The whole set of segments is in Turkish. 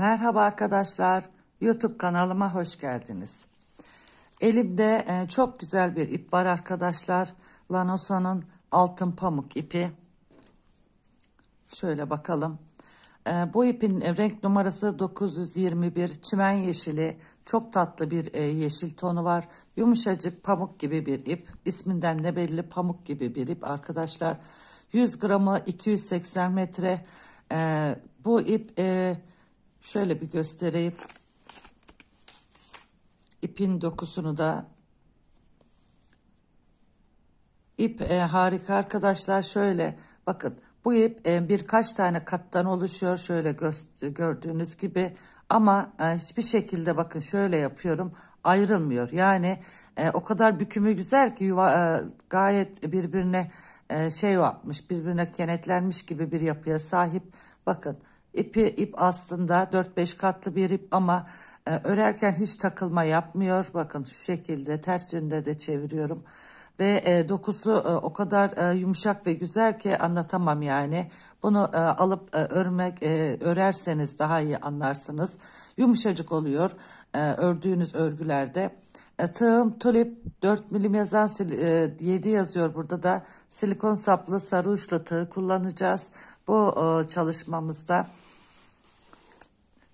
Merhaba arkadaşlar, YouTube kanalıma hoş geldiniz. Elimde e, çok güzel bir ip var arkadaşlar. Lanosa'nın altın pamuk ipi. Şöyle bakalım. E, bu ipin e, renk numarası 921 çimen yeşili. Çok tatlı bir yeşil tonu var. Yumuşacık pamuk gibi bir ip. İsminden de belli pamuk gibi bir ip arkadaşlar. 100 gramı 280 metre. Bu ip Şöyle bir göstereyim. ipin dokusunu da ip e, harika arkadaşlar şöyle bakın bu ip e, birkaç tane kattan oluşuyor şöyle gördüğünüz gibi ama e, hiçbir şekilde bakın şöyle yapıyorum ayrılmıyor yani e, o kadar bükümü güzel ki yuva e, gayet birbirine e, şey yapmış birbirine kenetlenmiş gibi bir yapıya sahip bakın İpi ip aslında 4-5 katlı bir ip ama e, örerken hiç takılma yapmıyor. Bakın şu şekilde ters yönde de çeviriyorum. Ve e, dokusu e, o kadar e, yumuşak ve güzel ki anlatamam yani. Bunu e, alıp e, örmek, e, örerseniz daha iyi anlarsınız. Yumuşacık oluyor e, ördüğünüz örgülerde. E, tığım tulip 4 milim yazan e, 7 yazıyor burada da. Silikon saplı sarı uçlu tığ kullanacağız. Bu e, çalışmamızda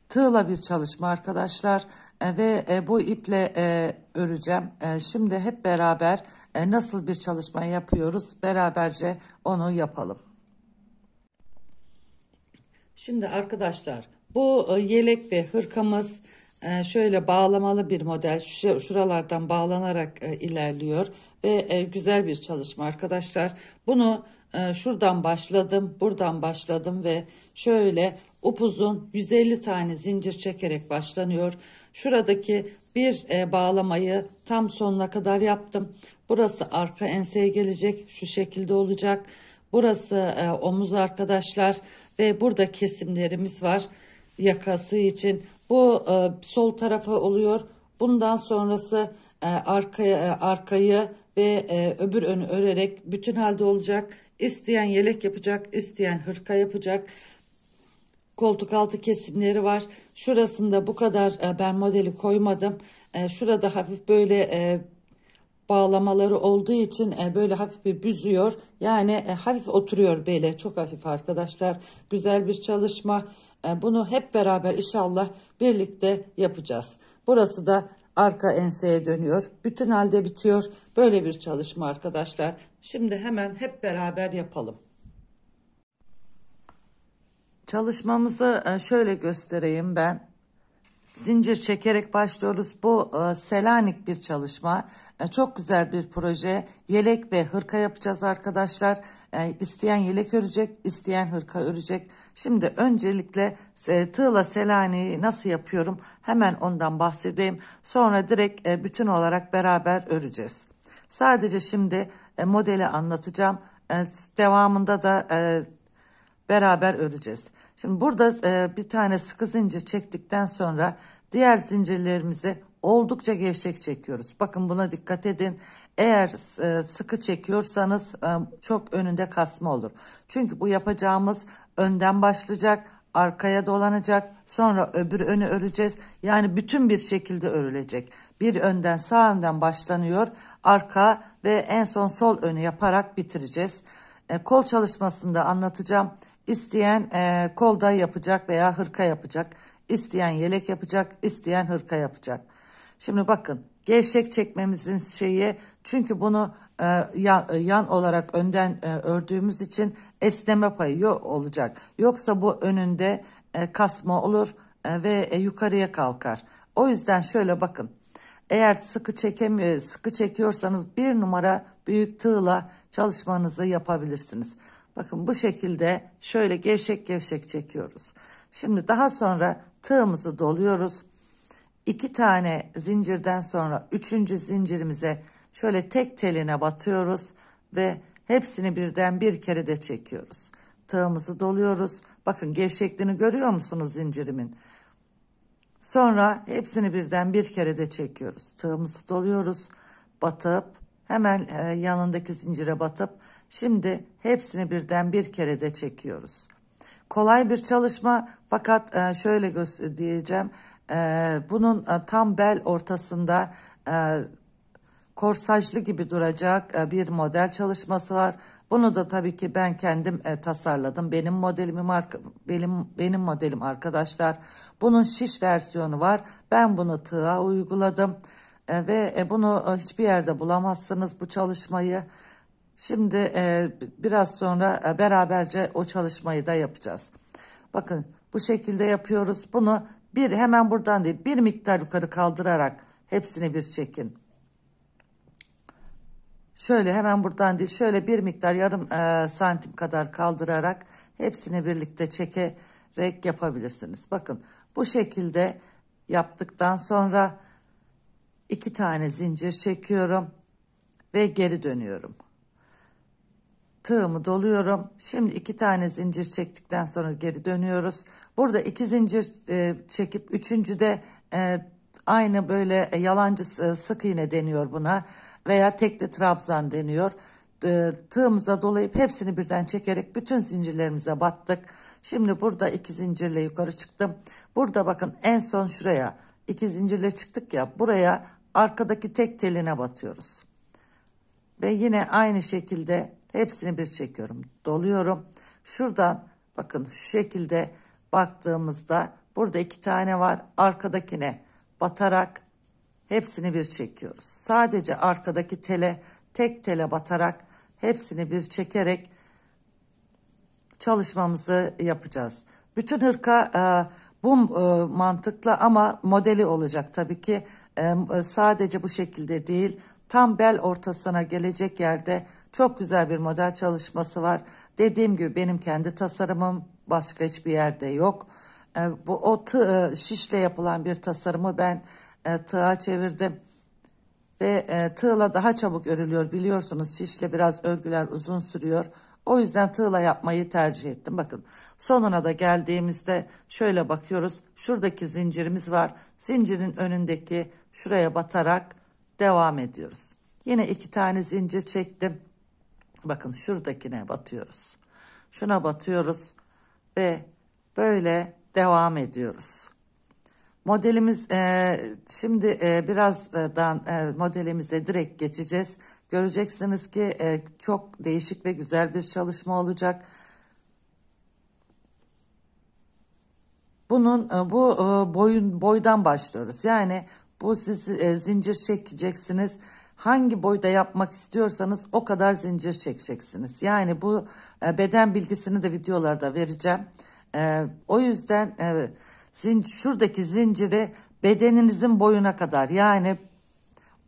tığla bir çalışma arkadaşlar e, ve e, bu iple e, öreceğim. E, şimdi hep beraber e, nasıl bir çalışma yapıyoruz beraberce onu yapalım. Şimdi arkadaşlar bu e, yelek ve hırkamız e, şöyle bağlamalı bir model şuralardan bağlanarak e, ilerliyor ve e, güzel bir çalışma arkadaşlar. Bunu şuradan başladım buradan başladım ve şöyle upuzun 150 tane zincir çekerek başlanıyor. Şuradaki bir bağlamayı tam sonuna kadar yaptım. Burası arka enseye gelecek şu şekilde olacak. Burası omuz arkadaşlar ve burada kesimlerimiz var yakası için bu e, sol tarafa oluyor. Bundan sonrası e, arkaya, e, arkayı ve e, öbür önü örerek bütün halde olacak. İsteyen yelek yapacak, isteyen hırka yapacak. Koltuk altı kesimleri var. Şurasında bu kadar e, ben modeli koymadım. E, şurada hafif böyle e, bağlamaları olduğu için e, böyle hafif bir büzüyor. Yani e, hafif oturuyor böyle çok hafif arkadaşlar. Güzel bir çalışma. E, bunu hep beraber inşallah birlikte yapacağız. Burası da arka enseye dönüyor. Bütün halde bitiyor. Böyle bir çalışma arkadaşlar. Şimdi hemen hep beraber yapalım. Çalışmamızı e, şöyle göstereyim ben zincir çekerek başlıyoruz. Bu e, Selanik bir çalışma. E, çok güzel bir proje. Yelek ve hırka yapacağız arkadaşlar. E, isteyen yelek örecek, isteyen hırka örecek. Şimdi öncelikle e, tığla Selanik'i nasıl yapıyorum hemen ondan bahsedeyim. Sonra direkt e, bütün olarak beraber öreceğiz. Sadece şimdi e, modeli anlatacağım. E, devamında da e, beraber öreceğiz. Şimdi burada e, bir tane sıkı zincir çektikten sonra diğer zincirlerimizi oldukça gevşek çekiyoruz. Bakın buna dikkat edin. Eğer e, sıkı çekiyorsanız e, çok önünde kasma olur. Çünkü bu yapacağımız önden başlayacak, arkaya dolanacak, sonra öbür önü öreceğiz. Yani bütün bir şekilde örülecek. Bir önden sağ önden başlanıyor, arka ve en son sol önü yaparak bitireceğiz. E, kol çalışmasında anlatacağım. İsteyen e, kolda yapacak veya hırka yapacak. isteyen yelek yapacak, isteyen hırka yapacak. Şimdi bakın gevşek çekmemizin şeyi çünkü bunu e, yan, yan olarak önden e, ördüğümüz için esneme payı olacak. Yoksa bu önünde e, kasma olur e, ve e, yukarıya kalkar. O yüzden şöyle bakın. Eğer sıkı çekemiyor, sıkı çekiyorsanız bir numara büyük tığla çalışmanızı yapabilirsiniz. Bakın bu şekilde şöyle gevşek gevşek çekiyoruz. Şimdi daha sonra tığımızı doluyoruz. İki tane zincirden sonra üçüncü zincirimize şöyle tek teline batıyoruz ve hepsini birden bir kere de çekiyoruz. Tığımızı doluyoruz. Bakın gevşekliğini görüyor musunuz zincirimin? Sonra hepsini birden bir kere de çekiyoruz. Tığımızı doluyoruz. Batıp hemen e, yanındaki zincire batıp Şimdi hepsini birden bir kerede çekiyoruz. Kolay bir çalışma fakat e, şöyle e, diyeceğim. E, bunun tam bel ortasında korsajlı gibi duracak bir model çalışması var. Bunu da tabii ki ben kendim e, tasarladım. Benim modelim benim benim modelim arkadaşlar. Bunun şiş versiyonu var. Ben bunu tığa uyguladım. E, ve e, bunu hiçbir yerde bulamazsınız bu çalışmayı. Şimdi e, biraz sonra e, beraberce o çalışmayı da yapacağız. Bakın bu şekilde yapıyoruz. Bunu bir hemen buradan değil bir miktar yukarı kaldırarak hepsini bir çekin. Şöyle hemen buradan değil şöyle bir miktar yarım e, santim kadar kaldırarak hepsini birlikte çekerek yapabilirsiniz. Bakın bu şekilde yaptıktan sonra iki tane zincir çekiyorum ve geri dönüyorum tığımı doluyorum. Şimdi iki tane zincir çektikten sonra geri dönüyoruz. Burada iki zincir e, çekip üçüncüde e, aynı böyle e, yalancı e, sık iğne deniyor buna veya tekli trabzan deniyor. E, tığımıza dolayıp hepsini birden çekerek bütün zincirlerimize battık. Şimdi burada iki zincirle yukarı çıktım. Burada bakın en son şuraya iki zincirle çıktık ya buraya arkadaki tek teline batıyoruz. Ve yine aynı şekilde Hepsini bir çekiyorum. Doluyorum. Şuradan bakın şu şekilde baktığımızda burada iki tane var. Arkadakine batarak hepsini bir çekiyoruz. Sadece arkadaki tele tek tele batarak hepsini bir çekerek çalışmamızı yapacağız. Bütün hırka e, bu e, mantıkla ama modeli olacak tabii ki. E, e sadece bu şekilde değil tam bel ortasına gelecek yerde çok güzel bir model çalışması var. Dediğim gibi benim kendi tasarımım başka hiçbir yerde yok. E, bu o tığ, e, şişle yapılan bir tasarımı ben e, tığa çevirdim. Ve e, tığla daha çabuk örülüyor biliyorsunuz şişle biraz örgüler uzun sürüyor. O yüzden tığla yapmayı tercih ettim. Bakın sonuna da geldiğimizde şöyle bakıyoruz. Şuradaki zincirimiz var. Zincirin önündeki şuraya batarak devam ediyoruz. Yine iki tane zincir çektim. Bakın şuradakine batıyoruz. Şuna batıyoruz ve böyle devam ediyoruz. Modelimiz e, şimdi e, birazdan e, modelimize direkt geçeceğiz. Göreceksiniz ki e, çok değişik ve güzel bir çalışma olacak. Bunun e, bu e, boyun boydan başlıyoruz. Yani bu siz e, zincir çekeceksiniz. Hangi boyda yapmak istiyorsanız o kadar zincir çekeceksiniz. Yani bu e, beden bilgisini de videolarda vereceğim. E, o yüzden e, zin, şuradaki zinciri bedeninizin boyuna kadar yani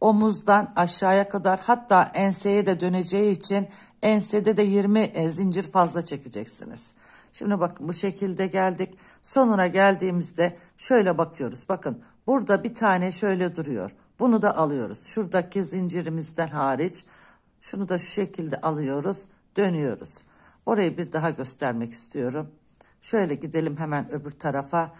omuzdan aşağıya kadar hatta enseye de döneceği için ensede de 20 e, zincir fazla çekeceksiniz. Şimdi bakın bu şekilde geldik. Sonuna geldiğimizde şöyle bakıyoruz. Bakın Burada bir tane şöyle duruyor. Bunu da alıyoruz. Şuradaki zincirimizden hariç şunu da şu şekilde alıyoruz. Dönüyoruz. Orayı bir daha göstermek istiyorum. Şöyle gidelim hemen öbür tarafa.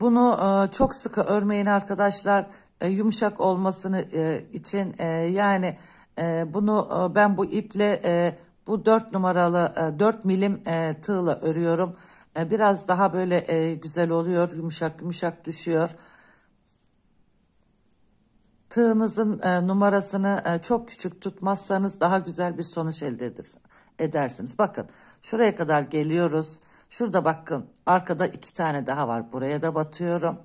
Bunu e, çok sıkı örmeyin arkadaşlar. E, yumuşak olmasını e, için e, yani e, bunu e, ben bu iple e, bu 4 numaralı e, 4 milim e, tığla örüyorum. E, biraz daha böyle e, güzel oluyor. Yumuşak yumuşak düşüyor. Tığınızın e, numarasını çok küçük tutmazsanız daha güzel bir sonuç elde edersiniz. Bakın şuraya kadar geliyoruz. Şurada bakın arkada iki tane daha var. Buraya da batıyorum.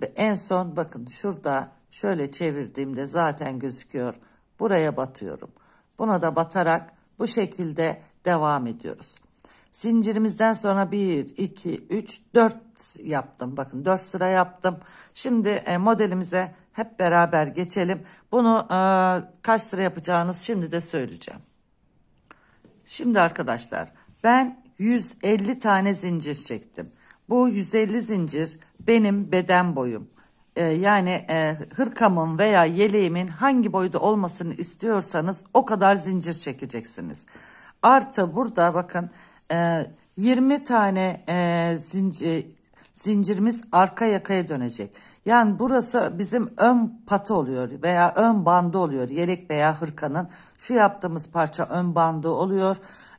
Ve en son bakın şurada şöyle çevirdiğimde zaten gözüküyor. Buraya batıyorum. Buna da batarak bu şekilde devam ediyoruz. Zincirimizden sonra 1, 2, 3, 4 yaptım. Bakın 4 sıra yaptım. Şimdi e, modelimize hep beraber geçelim. Bunu e, kaç sıra yapacağınız şimdi de söyleyeceğim. Şimdi arkadaşlar ben 150 tane zincir çektim. Bu 150 zincir benim beden boyum. E, yani e, hırkamın veya yeleğimin hangi boyda olmasını istiyorsanız o kadar zincir çekeceksiniz. Artı burada bakın e, ee, 20 tane e, zincir, e, zincirimiz arka yakaya dönecek. Yani burası bizim ön patı oluyor veya ön bandı oluyor. Yelek veya hırkanın şu yaptığımız parça ön bandı oluyor.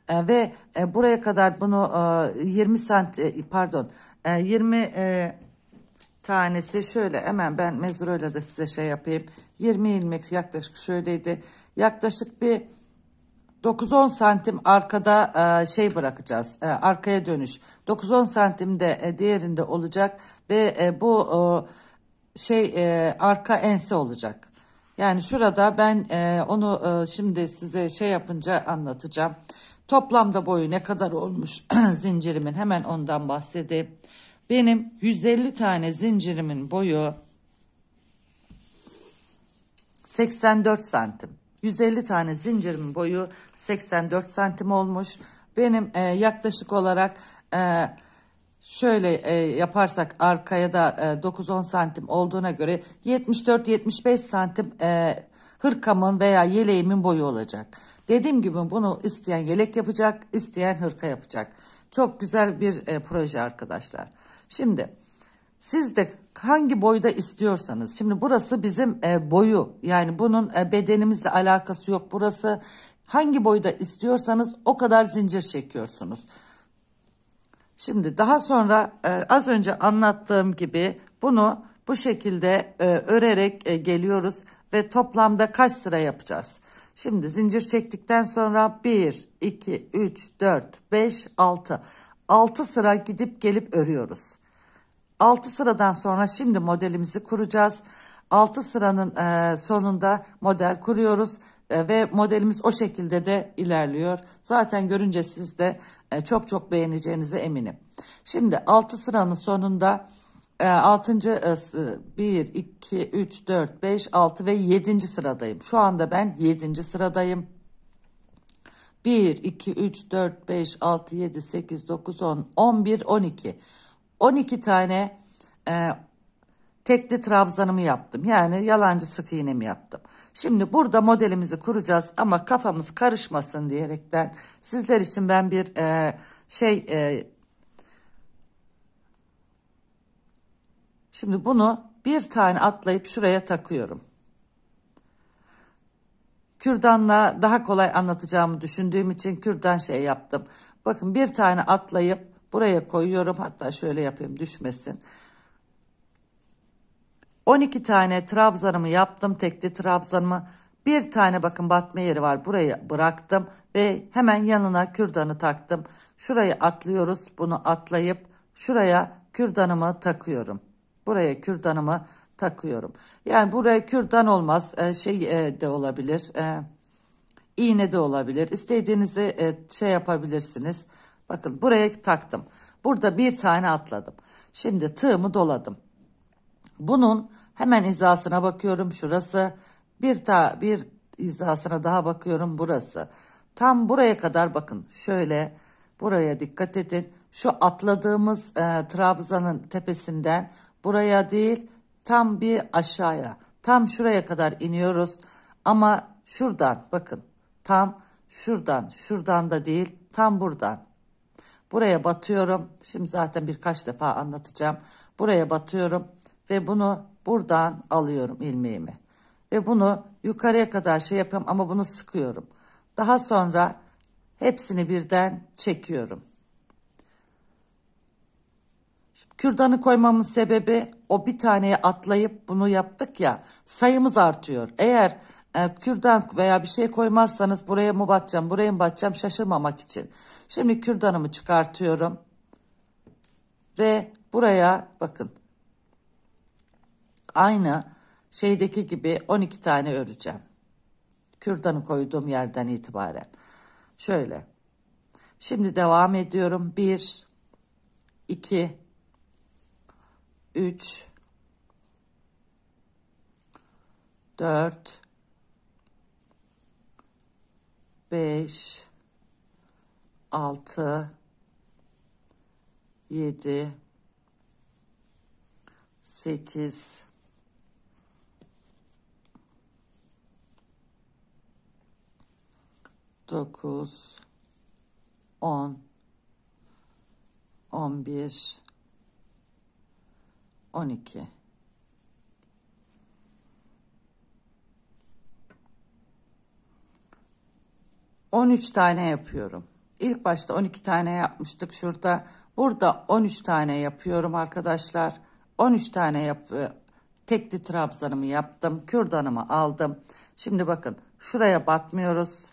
E, ve e, buraya kadar bunu e, 20 sant e, pardon e, 20 e, tanesi şöyle hemen ben mezurayla da size şey yapayım. 20 ilmek yaklaşık şöyleydi. Yaklaşık bir 9-10 santim arkada e, şey bırakacağız. E, arkaya dönüş. 9-10 santimde e, diğerinde olacak ve e, bu e, şey e, arka ense olacak. Yani şurada ben e, onu e, şimdi size şey yapınca anlatacağım. Toplamda boyu ne kadar olmuş zincirimin hemen ondan bahsedeyim. Benim 150 tane zincirimin boyu 84 santim. 150 tane zincirimin boyu 84 santim olmuş. Benim e, yaklaşık olarak e, şöyle e, yaparsak arkaya da e, 9-10 santim olduğuna göre 74-75 santim e, hırkamın veya yeleğimin boyu olacak. Dediğim gibi bunu isteyen yelek yapacak, isteyen hırka yapacak. Çok güzel bir e, proje arkadaşlar. Şimdi siz de hangi boyda istiyorsanız. Şimdi burası bizim e, boyu yani bunun e, bedenimizle alakası yok. Burası hangi boyda istiyorsanız o kadar zincir çekiyorsunuz. Şimdi daha sonra e, az önce anlattığım gibi bunu bu şekilde e, örerek e, geliyoruz ve toplamda kaç sıra yapacağız? Şimdi zincir çektikten sonra 1, 2, 3, 4, 5, 6. 6 sıra gidip gelip örüyoruz. 6 sıradan sonra şimdi modelimizi kuracağız. 6 sıranın e, sonunda model kuruyoruz e, ve modelimiz o şekilde de ilerliyor. Zaten görünce siz de e, çok çok beğeneceğinize eminim. Şimdi 6 sıranın sonunda e, 6. E, 1, 2, 3, 4, 5, 6 ve 7. sıradayım. Şu anda ben 7. sıradayım. 1, 2, 3, 4, 5, 6, 7, 8, 9, 10, 11, 12. 12. 12 tane e, tekli trabzanımı yaptım. Yani yalancı sık iğnemi yaptım. Şimdi burada modelimizi kuracağız ama kafamız karışmasın diyerekten sizler için ben bir e, şey e, şimdi bunu bir tane atlayıp şuraya takıyorum. Kürdanla daha kolay anlatacağımı düşündüğüm için kürdan şey yaptım. Bakın bir tane atlayıp Buraya koyuyorum hatta şöyle yapayım düşmesin. 12 tane trabzanımı yaptım tekli trabzanımı. Bir tane bakın batma yeri var buraya bıraktım ve hemen yanına kürdanı taktım. Şurayı atlıyoruz bunu atlayıp şuraya kürdanımı takıyorum. Buraya kürdanımı takıyorum. Yani buraya kürdan olmaz e, şey e, de olabilir e, iğne de olabilir istediğinizi şey yapabilirsiniz. Bakın buraya taktım. Burada bir tane atladım. Şimdi tığımı doladım. Bunun hemen hizasına bakıyorum şurası. Bir ta bir hizasına daha bakıyorum burası. Tam buraya kadar bakın şöyle buraya dikkat edin. Şu atladığımız e, trabzanın tepesinden buraya değil tam bir aşağıya tam şuraya kadar iniyoruz. Ama şuradan bakın tam şuradan şuradan da değil tam buradan Buraya batıyorum. Şimdi zaten birkaç defa anlatacağım. Buraya batıyorum ve bunu buradan alıyorum ilmeğimi. Ve bunu yukarıya kadar şey yapıyorum ama bunu sıkıyorum. Daha sonra hepsini birden çekiyorum. Şimdi kürdanı koymamın sebebi o bir taneye atlayıp bunu yaptık ya sayımız artıyor. Eğer e, kürdan veya bir şey koymazsanız buraya mı batacağım, buraya mı batacağım şaşırmamak için. Şimdi kürdanımı çıkartıyorum. Ve buraya bakın. Aynı şeydeki gibi 12 tane öreceğim. Kürdanı koyduğum yerden itibaren. Şöyle. Şimdi devam ediyorum. 1 2 3 4 5 6 7 8 9 10 11 12 13 tane yapıyorum. İlk başta 12 tane yapmıştık şurada. Burada 13 tane yapıyorum arkadaşlar. 13 tane yap e, tekli trabzanımı yaptım. Kürdanımı aldım. Şimdi bakın şuraya batmıyoruz.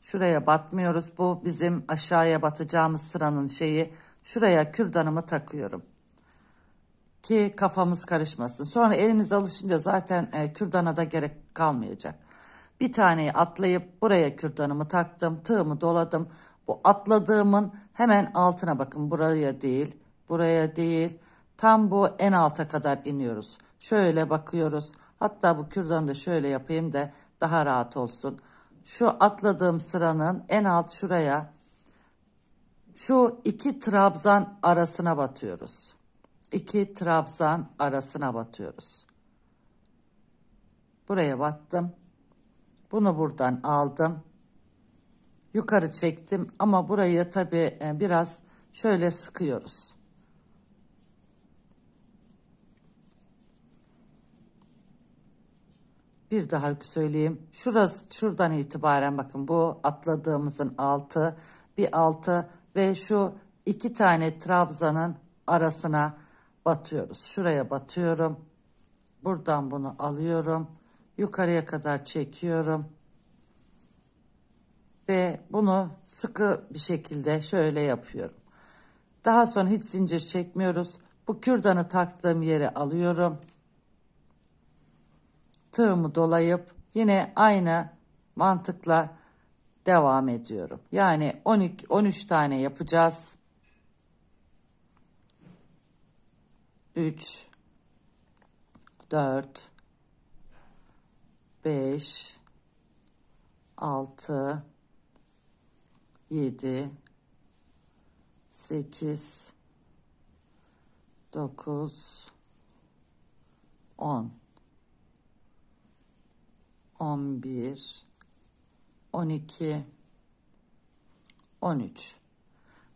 Şuraya batmıyoruz. Bu bizim aşağıya batacağımız sıranın şeyi. Şuraya kürdanımı takıyorum. Ki kafamız karışmasın. Sonra eliniz alışınca zaten e, kürdana da gerek kalmayacak. Bir taneyi atlayıp buraya kürdanımı taktım, tığımı doladım. Bu atladığımın hemen altına bakın buraya değil, buraya değil. Tam bu en alta kadar iniyoruz. Şöyle bakıyoruz. Hatta bu kürdanı da şöyle yapayım da daha rahat olsun. Şu atladığım sıranın en alt şuraya şu iki trabzan arasına batıyoruz. İki trabzan arasına batıyoruz. Buraya battım. Bunu buradan aldım. Yukarı çektim ama burayı tabi e, biraz şöyle sıkıyoruz. Bir daha söyleyeyim. Şurası şuradan itibaren bakın bu atladığımızın altı bir altı ve şu iki tane trabzanın arasına batıyoruz. Şuraya batıyorum. Buradan bunu alıyorum yukarıya kadar çekiyorum. Ve bunu sıkı bir şekilde şöyle yapıyorum. Daha sonra hiç zincir çekmiyoruz. Bu kürdanı taktığım yere alıyorum. Tığımı dolayıp yine aynı mantıkla devam ediyorum. Yani 12 13 tane yapacağız. 3 4 5 6 7 8 9 10 11 12 13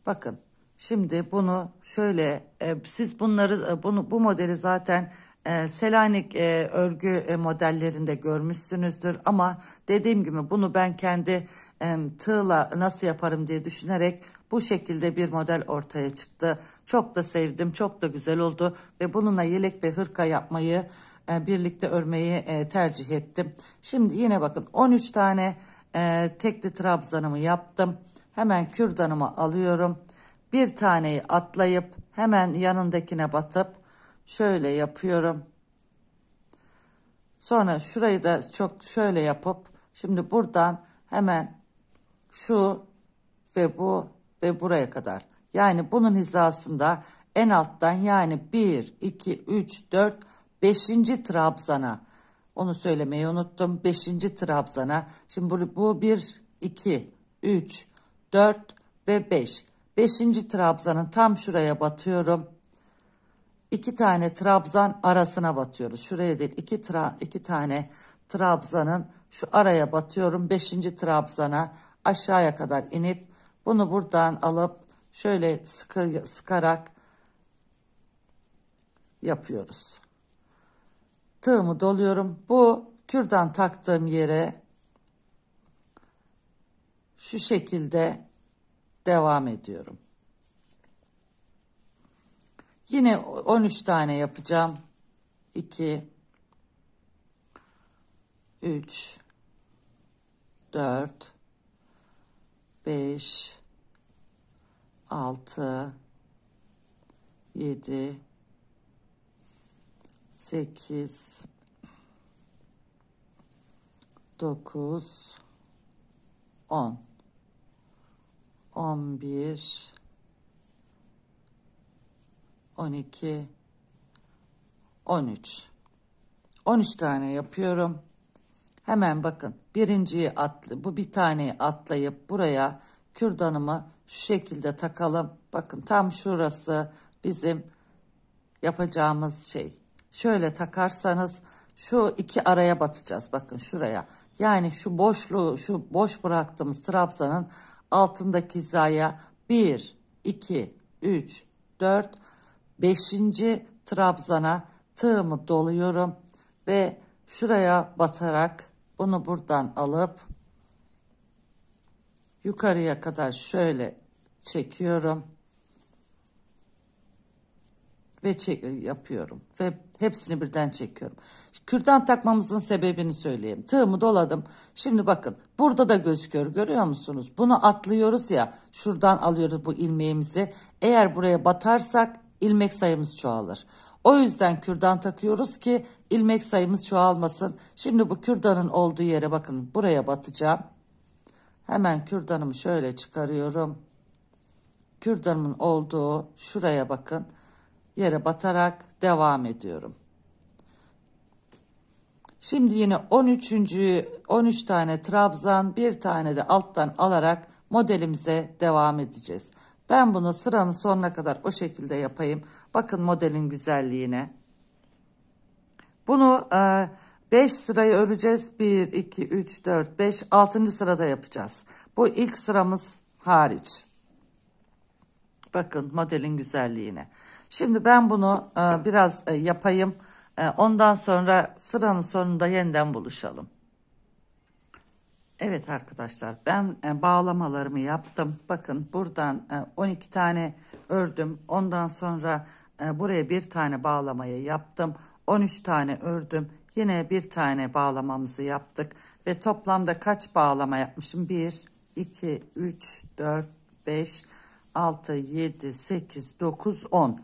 Bakın şimdi bunu şöyle e, siz bunları e, bunu bu modeli zaten ee, Selanik e, örgü e, modellerinde görmüşsünüzdür ama dediğim gibi bunu ben kendi e, tığla nasıl yaparım diye düşünerek bu şekilde bir model ortaya çıktı. Çok da sevdim, çok da güzel oldu ve bununla yelek ve hırka yapmayı birlikte örmeyi tercih ettim. Şimdi yine bakın 13 tane tekli trabzanımı yaptım. Hemen kürdanımı alıyorum. Bir taneyi atlayıp hemen yanındakine batıp şöyle yapıyorum. Sonra şurayı da çok şöyle yapıp şimdi buradan hemen şu ve bu ve buraya kadar. Yani bunun hizasında en alttan yani 1, 2, 3, 4, 5. trabzana onu söylemeyi unuttum. 5. trabzana şimdi bu, bu 1, 2, 3, 4 ve 5. 5. trabzanın tam şuraya batıyorum iki tane trabzan arasına batıyoruz. Şuraya değil iki, tra, iki tane trabzanın şu araya batıyorum. Beşinci trabzana aşağıya kadar inip bunu buradan alıp şöyle sıkı, sıkarak yapıyoruz. Tığımı doluyorum. Bu kürdan taktığım yere şu şekilde devam ediyorum. Yine 13 tane yapacağım. 2 3 4 5 6 7 8 9 10 11 12 13 13 tane yapıyorum. Hemen bakın birinciyi atlı bu bir taneyi atlayıp buraya kürdanımı şu şekilde takalım. Bakın tam şurası bizim yapacağımız şey. Şöyle takarsanız şu iki araya batacağız bakın şuraya. Yani şu boşluğu şu boş bıraktığımız trabzanın altındaki hizaya 1, 2, 3, 4 Beşinci trabzana tığımı doluyorum ve şuraya batarak bunu buradan alıp yukarıya kadar şöyle çekiyorum ve çek yapıyorum ve hepsini birden çekiyorum. Kürdan takmamızın sebebini söyleyeyim. Tığımı doladım. Şimdi bakın burada da gözüküyor görüyor musunuz? Bunu atlıyoruz ya şuradan alıyoruz bu ilmeğimizi. Eğer buraya batarsak ilmek sayımız çoğalır. O yüzden kürdan takıyoruz ki ilmek sayımız çoğalmasın. Şimdi bu kürdanın olduğu yere bakın buraya batacağım. Hemen kürdanımı şöyle çıkarıyorum. Kürdanımın olduğu şuraya bakın. Yere batarak devam ediyorum. Şimdi yine 13. 13 tane trabzan, bir tane de alttan alarak modelimize devam edeceğiz. Ben bunu sıranın sonuna kadar o şekilde yapayım. Bakın modelin güzelliğine. Bunu 5 e, sırayı öreceğiz. 1, 2, 3, 4, 5, 6. sırada yapacağız. Bu ilk sıramız hariç. Bakın modelin güzelliğine. Şimdi ben bunu e, biraz e, yapayım. Ondan sonra sıranın sonunda yeniden buluşalım. Evet arkadaşlar ben e, bağlamalarımı yaptım. Bakın buradan 12 e, tane ördüm. Ondan sonra e, buraya bir tane bağlamayı yaptım. 13 tane ördüm. Yine bir tane bağlamamızı yaptık. Ve toplamda kaç bağlama yapmışım? 1, 2, 3, 4, 5, 6, 7, 8, 9, 10.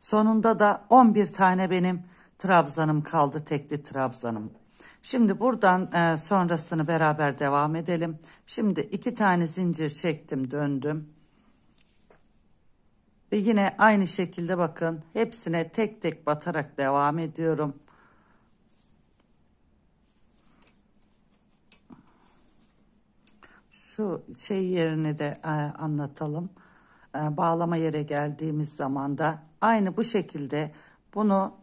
Sonunda da 11 tane benim trabzanım kaldı. Tekli trabzanım. Şimdi buradan e, sonrasını beraber devam edelim. Şimdi iki tane zincir çektim döndüm. Ve yine aynı şekilde bakın hepsine tek tek batarak devam ediyorum. Şu şey yerini de e, anlatalım. E, bağlama yere geldiğimiz zaman da aynı bu şekilde bunu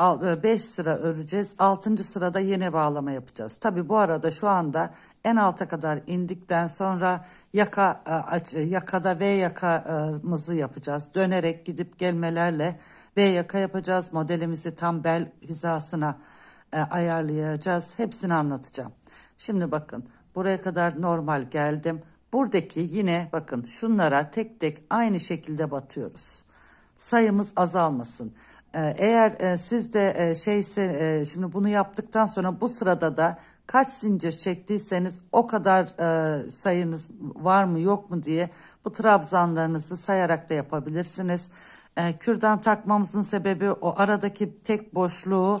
5 e, sıra öreceğiz. 6. sırada yine bağlama yapacağız. Tabi bu arada şu anda en alta kadar indikten sonra yaka e, e, yakada V yakamızı yapacağız. Dönerek gidip gelmelerle V yaka yapacağız. Modelimizi tam bel hizasına ayarlayacağız. Hepsini anlatacağım. Şimdi bakın buraya kadar normal geldim. Buradaki yine bakın şunlara tek tek aynı şekilde batıyoruz. Sayımız azalmasın. Ee, eğer e, siz de e, şeyse e, şimdi bunu yaptıktan sonra bu sırada da kaç zincir çektiyseniz o kadar sayınız var mı yok mu diye bu trabzanlarınızı sayarak da yapabilirsiniz. kürdan takmamızın sebebi o aradaki tek boşluğu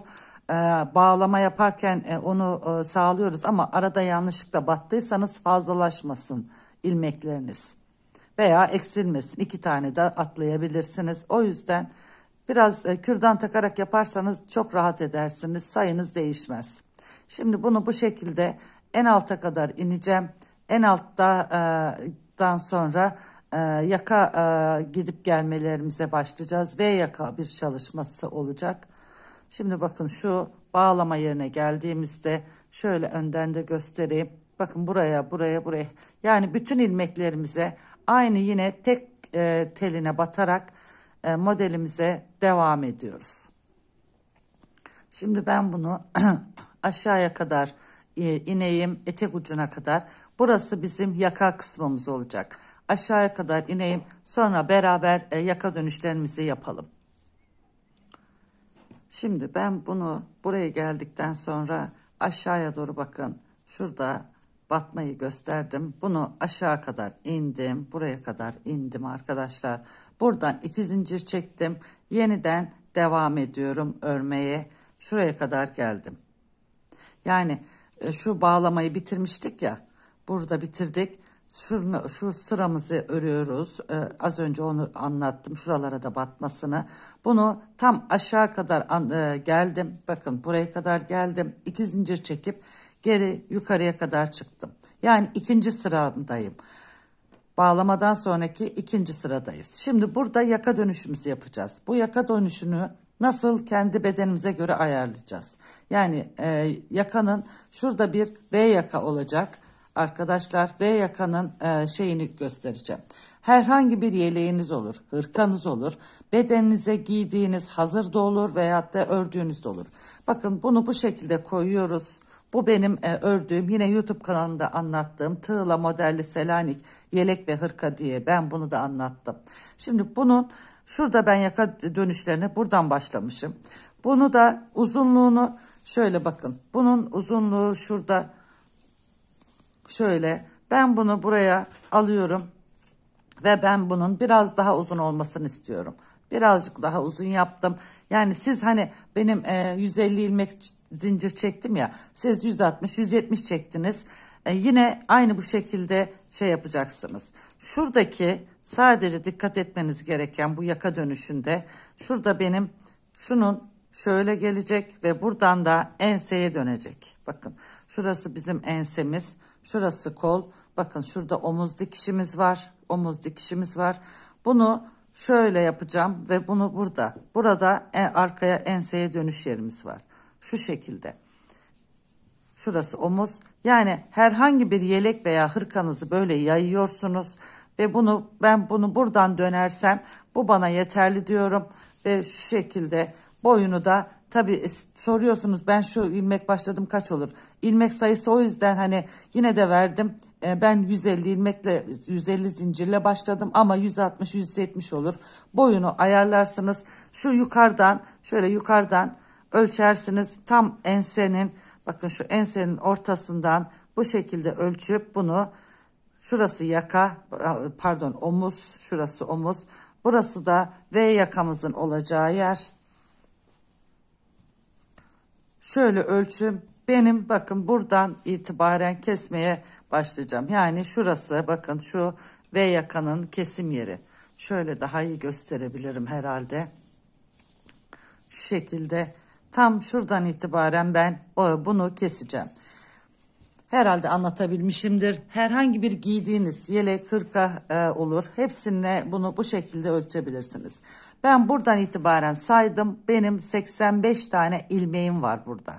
bağlama yaparken onu sağlıyoruz ama arada yanlışlıkla battıysanız fazlalaşmasın ilmekleriniz veya eksilmesin. iki tane de atlayabilirsiniz. O yüzden Biraz e, kürdan takarak yaparsanız çok rahat edersiniz. Sayınız değişmez. Şimdi bunu bu şekilde en alta kadar ineceğim. En alttadan e, sonra e, yaka e, gidip gelmelerimize başlayacağız. V yaka bir çalışması olacak. Şimdi bakın şu bağlama yerine geldiğimizde şöyle önden de göstereyim. Bakın buraya, buraya, buraya. Yani bütün ilmeklerimize aynı yine tek teline batarak e, modelimize devam ediyoruz. Şimdi ben bunu aşağıya kadar e, ineyim etek ucuna kadar. Burası bizim yaka kısmımız olacak. Aşağıya kadar ineyim sonra beraber e, yaka dönüşlerimizi yapalım. Şimdi ben bunu buraya geldikten sonra aşağıya doğru bakın. Şurada batmayı gösterdim. Bunu aşağı kadar indim. Buraya kadar indim arkadaşlar. Buradan iki zincir çektim. Yeniden devam ediyorum örmeye. Şuraya kadar geldim. Yani e, şu bağlamayı bitirmiştik ya. Burada bitirdik. Şunu, şu sıramızı örüyoruz. Ee, az önce onu anlattım. Şuralara da batmasını. Bunu tam aşağı kadar an, e, geldim. Bakın buraya kadar geldim. İki zincir çekip Geri yukarıya kadar çıktım. Yani ikinci sıramdayım. Bağlamadan sonraki ikinci sıradayız. Şimdi burada yaka dönüşümüzü yapacağız. Bu yaka dönüşünü nasıl kendi bedenimize göre ayarlayacağız. Yani e, yakanın şurada bir V yaka olacak. Arkadaşlar V yakanın e, şeyini göstereceğim. Herhangi bir yeleğiniz olur, hırkanız olur, bedeninize giydiğiniz hazır da olur veyahut da ördüğünüz de olur. Bakın bunu bu şekilde koyuyoruz. Bu benim e, ördüğüm yine YouTube kanalında anlattığım tığla modelli Selanik yelek ve hırka diye ben bunu da anlattım. Şimdi bunun şurada ben yaka dönüşlerine buradan başlamışım. Bunu da uzunluğunu şöyle bakın. Bunun uzunluğu şurada şöyle ben bunu buraya alıyorum ve ben bunun biraz daha uzun olmasını istiyorum. Birazcık daha uzun yaptım. Yani siz hani benim e, 150 ilmek zincir çektim ya siz 160 170 çektiniz. E, yine aynı bu şekilde şey yapacaksınız. Şuradaki sadece dikkat etmeniz gereken bu yaka dönüşünde şurada benim şunun şöyle gelecek ve buradan da enseye dönecek. Bakın şurası bizim ensemiz, şurası kol. Bakın şurada omuz dikişimiz var, omuz dikişimiz var. Bunu Şöyle yapacağım ve bunu burada. Burada en, arkaya enseye dönüş yerimiz var. Şu şekilde. Şurası omuz. Yani herhangi bir yelek veya hırkanızı böyle yayıyorsunuz ve bunu ben bunu buradan dönersem bu bana yeterli diyorum ve şu şekilde boyunu da tabi e, soruyorsunuz ben şu ilmek başladım kaç olur ilmek sayısı o yüzden hani yine de verdim e, ben 150 ilmekle 150 zincirle başladım ama 160 170 olur. Boyunu ayarlarsınız. Şu yukarıdan şöyle yukarıdan ölçersiniz. Tam ensenin bakın şu ensenin ortasından bu şekilde ölçüp bunu şurası yaka pardon omuz şurası omuz burası da V yakamızın olacağı yer. Şöyle ölçüm benim bakın buradan itibaren kesmeye başlayacağım. Yani şurası bakın şu V yakanın kesim yeri. Şöyle daha iyi gösterebilirim herhalde. Şu şekilde tam şuradan itibaren ben bunu keseceğim. Herhalde anlatabilmişimdir. Herhangi bir giydiğiniz yelek, hırka e, olur. Hepsine bunu bu şekilde ölçebilirsiniz. Ben buradan itibaren saydım. Benim 85 tane ilmeğim var burada.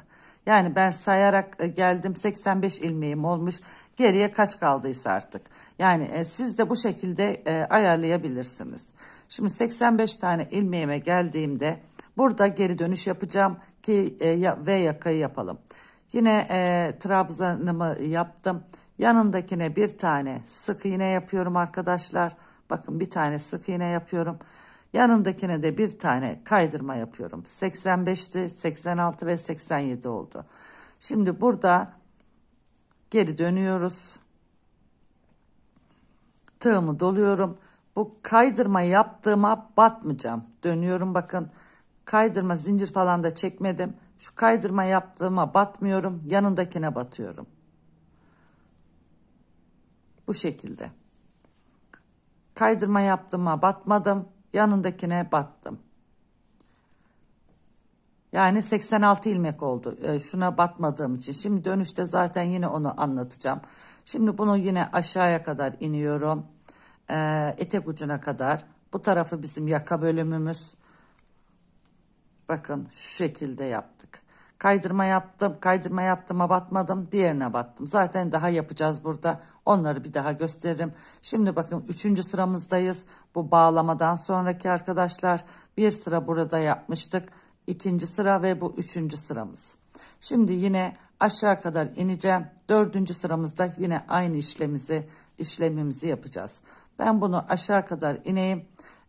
Yani ben sayarak e, geldim 85 ilmeğim olmuş. Geriye kaç kaldıysa artık. Yani e, siz de bu şekilde e, ayarlayabilirsiniz. Şimdi 85 tane ilmeğime geldiğimde burada geri dönüş yapacağım ki e, ya, V yakayı yapalım. Yine e, trabzanımı yaptım. Yanındakine bir tane sık iğne yapıyorum arkadaşlar. Bakın bir tane sık iğne yapıyorum. Yanındakine de bir tane kaydırma yapıyorum. 85'ti, 86 ve 87 oldu. Şimdi burada geri dönüyoruz. Tığımı doluyorum. Bu kaydırma yaptığıma batmayacağım. Dönüyorum bakın. Kaydırma zincir falan da çekmedim. Şu kaydırma yaptığıma batmıyorum. Yanındakine batıyorum. Bu şekilde. Kaydırma yaptığıma batmadım yanındakine battım. Yani 86 ilmek oldu. E, şuna batmadığım için. Şimdi dönüşte zaten yine onu anlatacağım. Şimdi bunu yine aşağıya kadar iniyorum. E, etek ucuna kadar. Bu tarafı bizim yaka bölümümüz. Bakın şu şekilde yaptım. Kaydırma yaptım, kaydırma yaptım, abatmadım, diğerine battım. Zaten daha yapacağız burada. Onları bir daha gösteririm. Şimdi bakın üçüncü sıramızdayız. Bu bağlamadan sonraki arkadaşlar bir sıra burada yapmıştık. İkinci sıra ve bu üçüncü sıramız. Şimdi yine aşağı kadar ineceğim. Dördüncü sıramızda yine aynı işlemimizi, işlemimizi yapacağız. Ben bunu aşağı kadar ineyim.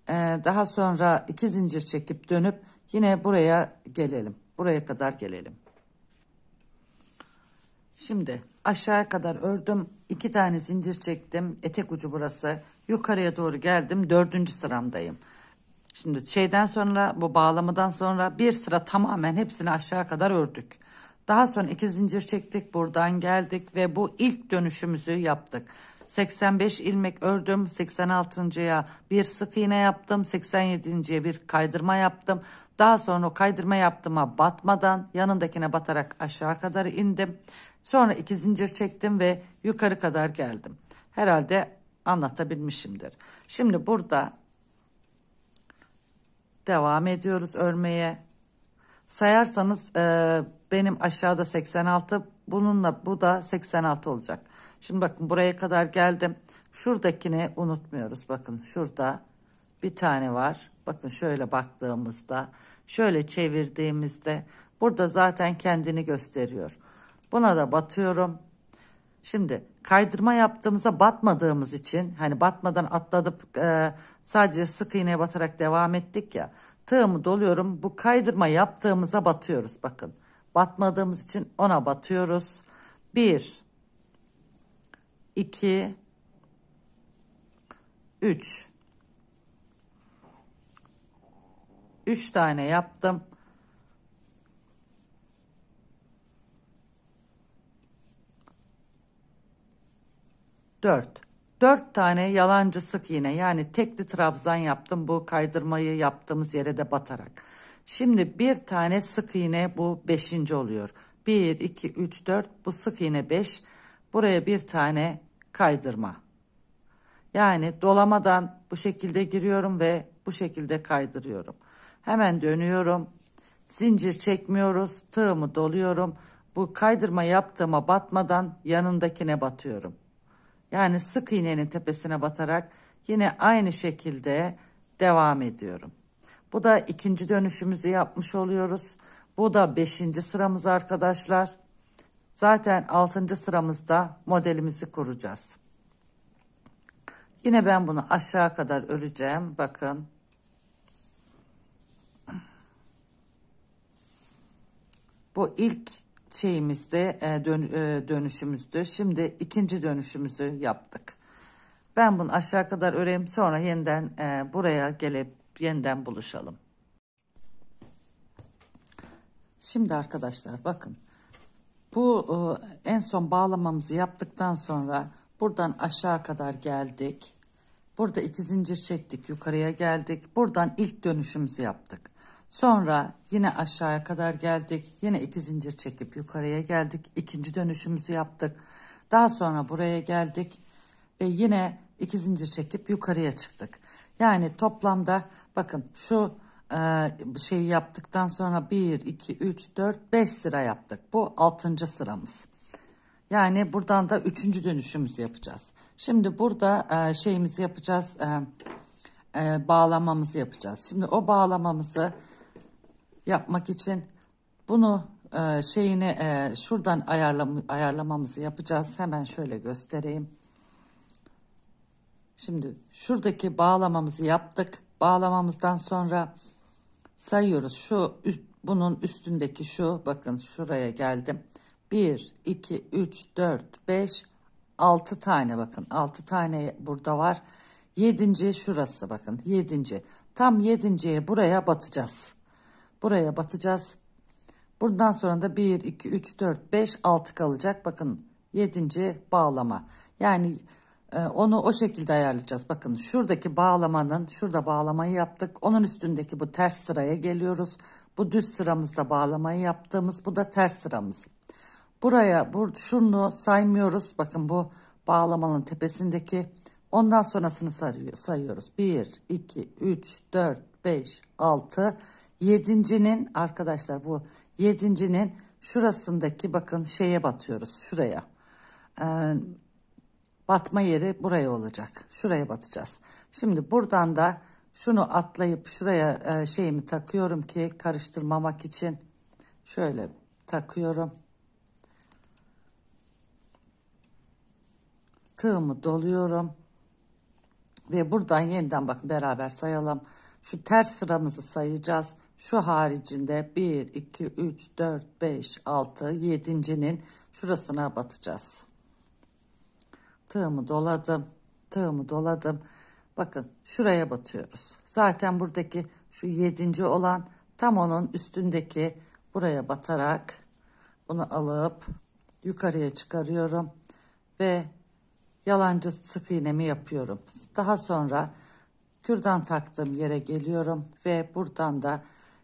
Ee, daha sonra iki zincir çekip dönüp yine buraya gelelim. Buraya kadar gelelim. Şimdi aşağıya kadar ördüm. iki tane zincir çektim. Etek ucu burası. Yukarıya doğru geldim. Dördüncü sıramdayım. Şimdi şeyden sonra bu bağlamadan sonra bir sıra tamamen hepsini aşağı kadar ördük. Daha sonra iki zincir çektik. Buradan geldik ve bu ilk dönüşümüzü yaptık. 85 ilmek ördüm. 86.ya bir sık iğne yaptım. 87.ye bir kaydırma yaptım. Daha sonra o kaydırma yaptığıma batmadan yanındakine batarak aşağı kadar indim. Sonra iki zincir çektim ve yukarı kadar geldim. Herhalde anlatabilmişimdir. Şimdi burada devam ediyoruz örmeye. Sayarsanız e, benim aşağıda 86 bununla bu da 86 olacak. Şimdi bakın buraya kadar geldim. Şuradakini unutmuyoruz bakın şurada bir tane var. Bakın şöyle baktığımızda, şöyle çevirdiğimizde burada zaten kendini gösteriyor. Buna da batıyorum. Şimdi kaydırma yaptığımızda batmadığımız için hani batmadan atladıp e, sadece sık iğneye batarak devam ettik ya. Tığımı doluyorum. Bu kaydırma yaptığımıza batıyoruz bakın. Batmadığımız için ona batıyoruz. 1 2 3 3 tane yaptım. Dört. Dört tane yalancı sık iğne yani tekli trabzan yaptım bu kaydırmayı yaptığımız yere de batarak. Şimdi bir tane sık iğne bu beşinci oluyor. Bir, iki, üç, dört bu sık iğne beş. Buraya bir tane kaydırma. Yani dolamadan bu şekilde giriyorum ve bu şekilde kaydırıyorum. Hemen dönüyorum. Zincir çekmiyoruz. Tığımı doluyorum. Bu kaydırma yaptığıma batmadan yanındakine batıyorum. Yani sık iğnenin tepesine batarak yine aynı şekilde devam ediyorum. Bu da ikinci dönüşümüzü yapmış oluyoruz. Bu da beşinci sıramız arkadaşlar. Zaten altıncı sıramızda modelimizi kuracağız. Yine ben bunu aşağı kadar öreceğim. Bakın Bu ilk şeyimizde e, e, dönüşümüzdü. Şimdi ikinci dönüşümüzü yaptık. Ben bunu aşağı kadar öreyim sonra yeniden e, buraya gelip yeniden buluşalım. Şimdi arkadaşlar bakın. Bu en son bağlamamızı yaptıktan sonra buradan aşağı kadar geldik. Burada iki zincir çektik yukarıya geldik. Buradan ilk dönüşümüzü yaptık. Sonra yine aşağıya kadar geldik. Yine iki zincir çekip yukarıya geldik. İkinci dönüşümüzü yaptık. Daha sonra buraya geldik ve yine iki zincir çekip yukarıya çıktık. Yani toplamda bakın şu e, şeyi yaptıktan sonra 1, 2, 3, 4, 5 sıra yaptık. Bu 6. sıramız. Yani buradan da 3. dönüşümüzü yapacağız. Şimdi burada e, şeyimizi yapacağız. E, bağlamamızı yapacağız. Şimdi o bağlamamızı yapmak için bunu e, şeyini e, şuradan ayarlam ayarlamamızı yapacağız. Hemen şöyle göstereyim. Şimdi şuradaki bağlamamızı yaptık. Bağlamamızdan sonra sayıyoruz. Şu bunun üstündeki şu bakın şuraya geldim. 1 2 3 4 5 6 tane bakın. 6 tane burada var. 7. şurası bakın. 7. Tam 7.ye buraya batacağız. Buraya batacağız. Buradan sonra da 1, 2, 3, 4, 5, 6 kalacak. Bakın 7. bağlama. Yani e, onu o şekilde ayarlayacağız. Bakın şuradaki bağlamanın, şurada bağlamayı yaptık. Onun üstündeki bu ters sıraya geliyoruz. Bu düz sıramızda bağlamayı yaptığımız, bu da ters sıramız. Buraya, bur, şunu saymıyoruz. Bakın bu bağlamanın tepesindeki. Ondan sonrasını sayıyoruz. 1, 2, 3, 4, 5, 6, Yedincinin arkadaşlar bu yedincinin şurasındaki bakın şeye batıyoruz şuraya. Ee, batma yeri buraya olacak. Şuraya batacağız. Şimdi buradan da şunu atlayıp şuraya e, şeyimi takıyorum ki karıştırmamak için. Şöyle takıyorum. Tığımı doluyorum. Ve buradan yeniden bakın beraber sayalım. Şu ters sıramızı sayacağız. Şu haricinde 1, 2, 3, 4, 5, 6, 7.nin şurasına batacağız. Tığımı doladım. Tığımı doladım. Bakın şuraya batıyoruz. Zaten buradaki şu 7. olan tam onun üstündeki buraya batarak bunu alıp yukarıya çıkarıyorum ve yalancı sık iğnemi yapıyorum. Daha sonra kürdan taktığım yere geliyorum ve buradan da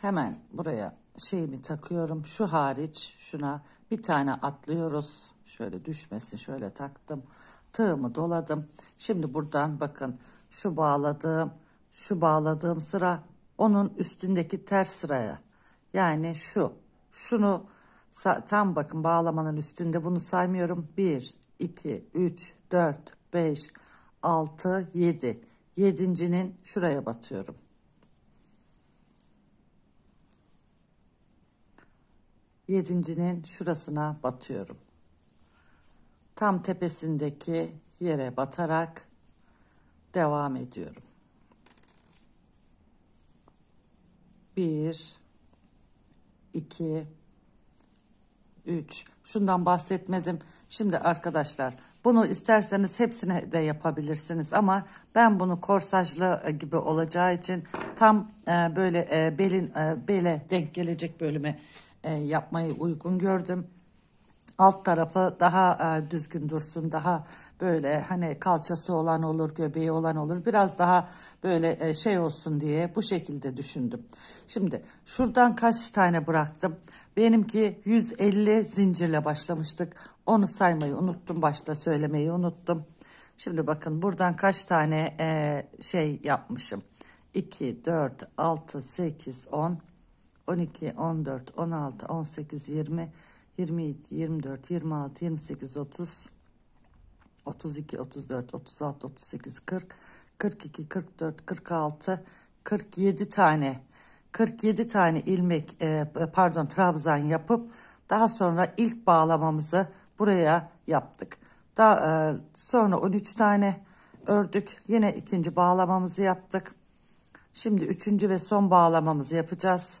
Hemen buraya şeyimi takıyorum. Şu hariç şuna bir tane atlıyoruz. Şöyle düşmesin şöyle taktım. Tığımı doladım. Şimdi buradan bakın şu bağladığım şu bağladığım sıra onun üstündeki ters sıraya. Yani şu şunu tam bakın bağlamanın üstünde bunu saymıyorum. 1, 2, 3, 4, 5, 6, 7. Yedincinin şuraya batıyorum. yedincinin şurasına batıyorum. Tam tepesindeki yere batarak devam ediyorum. Bir, iki, üç. Şundan bahsetmedim. Şimdi arkadaşlar bunu isterseniz hepsine de yapabilirsiniz ama ben bunu korsajlı e, gibi olacağı için tam e, böyle e, belin bele denk gelecek bölüme e, yapmayı uygun gördüm. Alt tarafı daha e, düzgün dursun, daha böyle hani kalçası olan olur, göbeği olan olur. Biraz daha böyle e, şey olsun diye bu şekilde düşündüm. Şimdi şuradan kaç tane bıraktım? Benimki 150 zincirle başlamıştık. Onu saymayı unuttum, başta söylemeyi unuttum. Şimdi bakın buradan kaç tane şey yapmışım. 2, 4, 6, 8, 10, 12, 14, 16, 18, 20, 22, 24, 26, 28, 30, 32, 34, 36, 38, 40, 42, 44, 46, 47 tane 47 tane ilmek e, e, pardon trabzan yapıp daha sonra ilk bağlamamızı buraya yaptık. Daha, e, sonra 13 tane ördük. Yine ikinci bağlamamızı yaptık. Şimdi üçüncü ve son bağlamamızı yapacağız.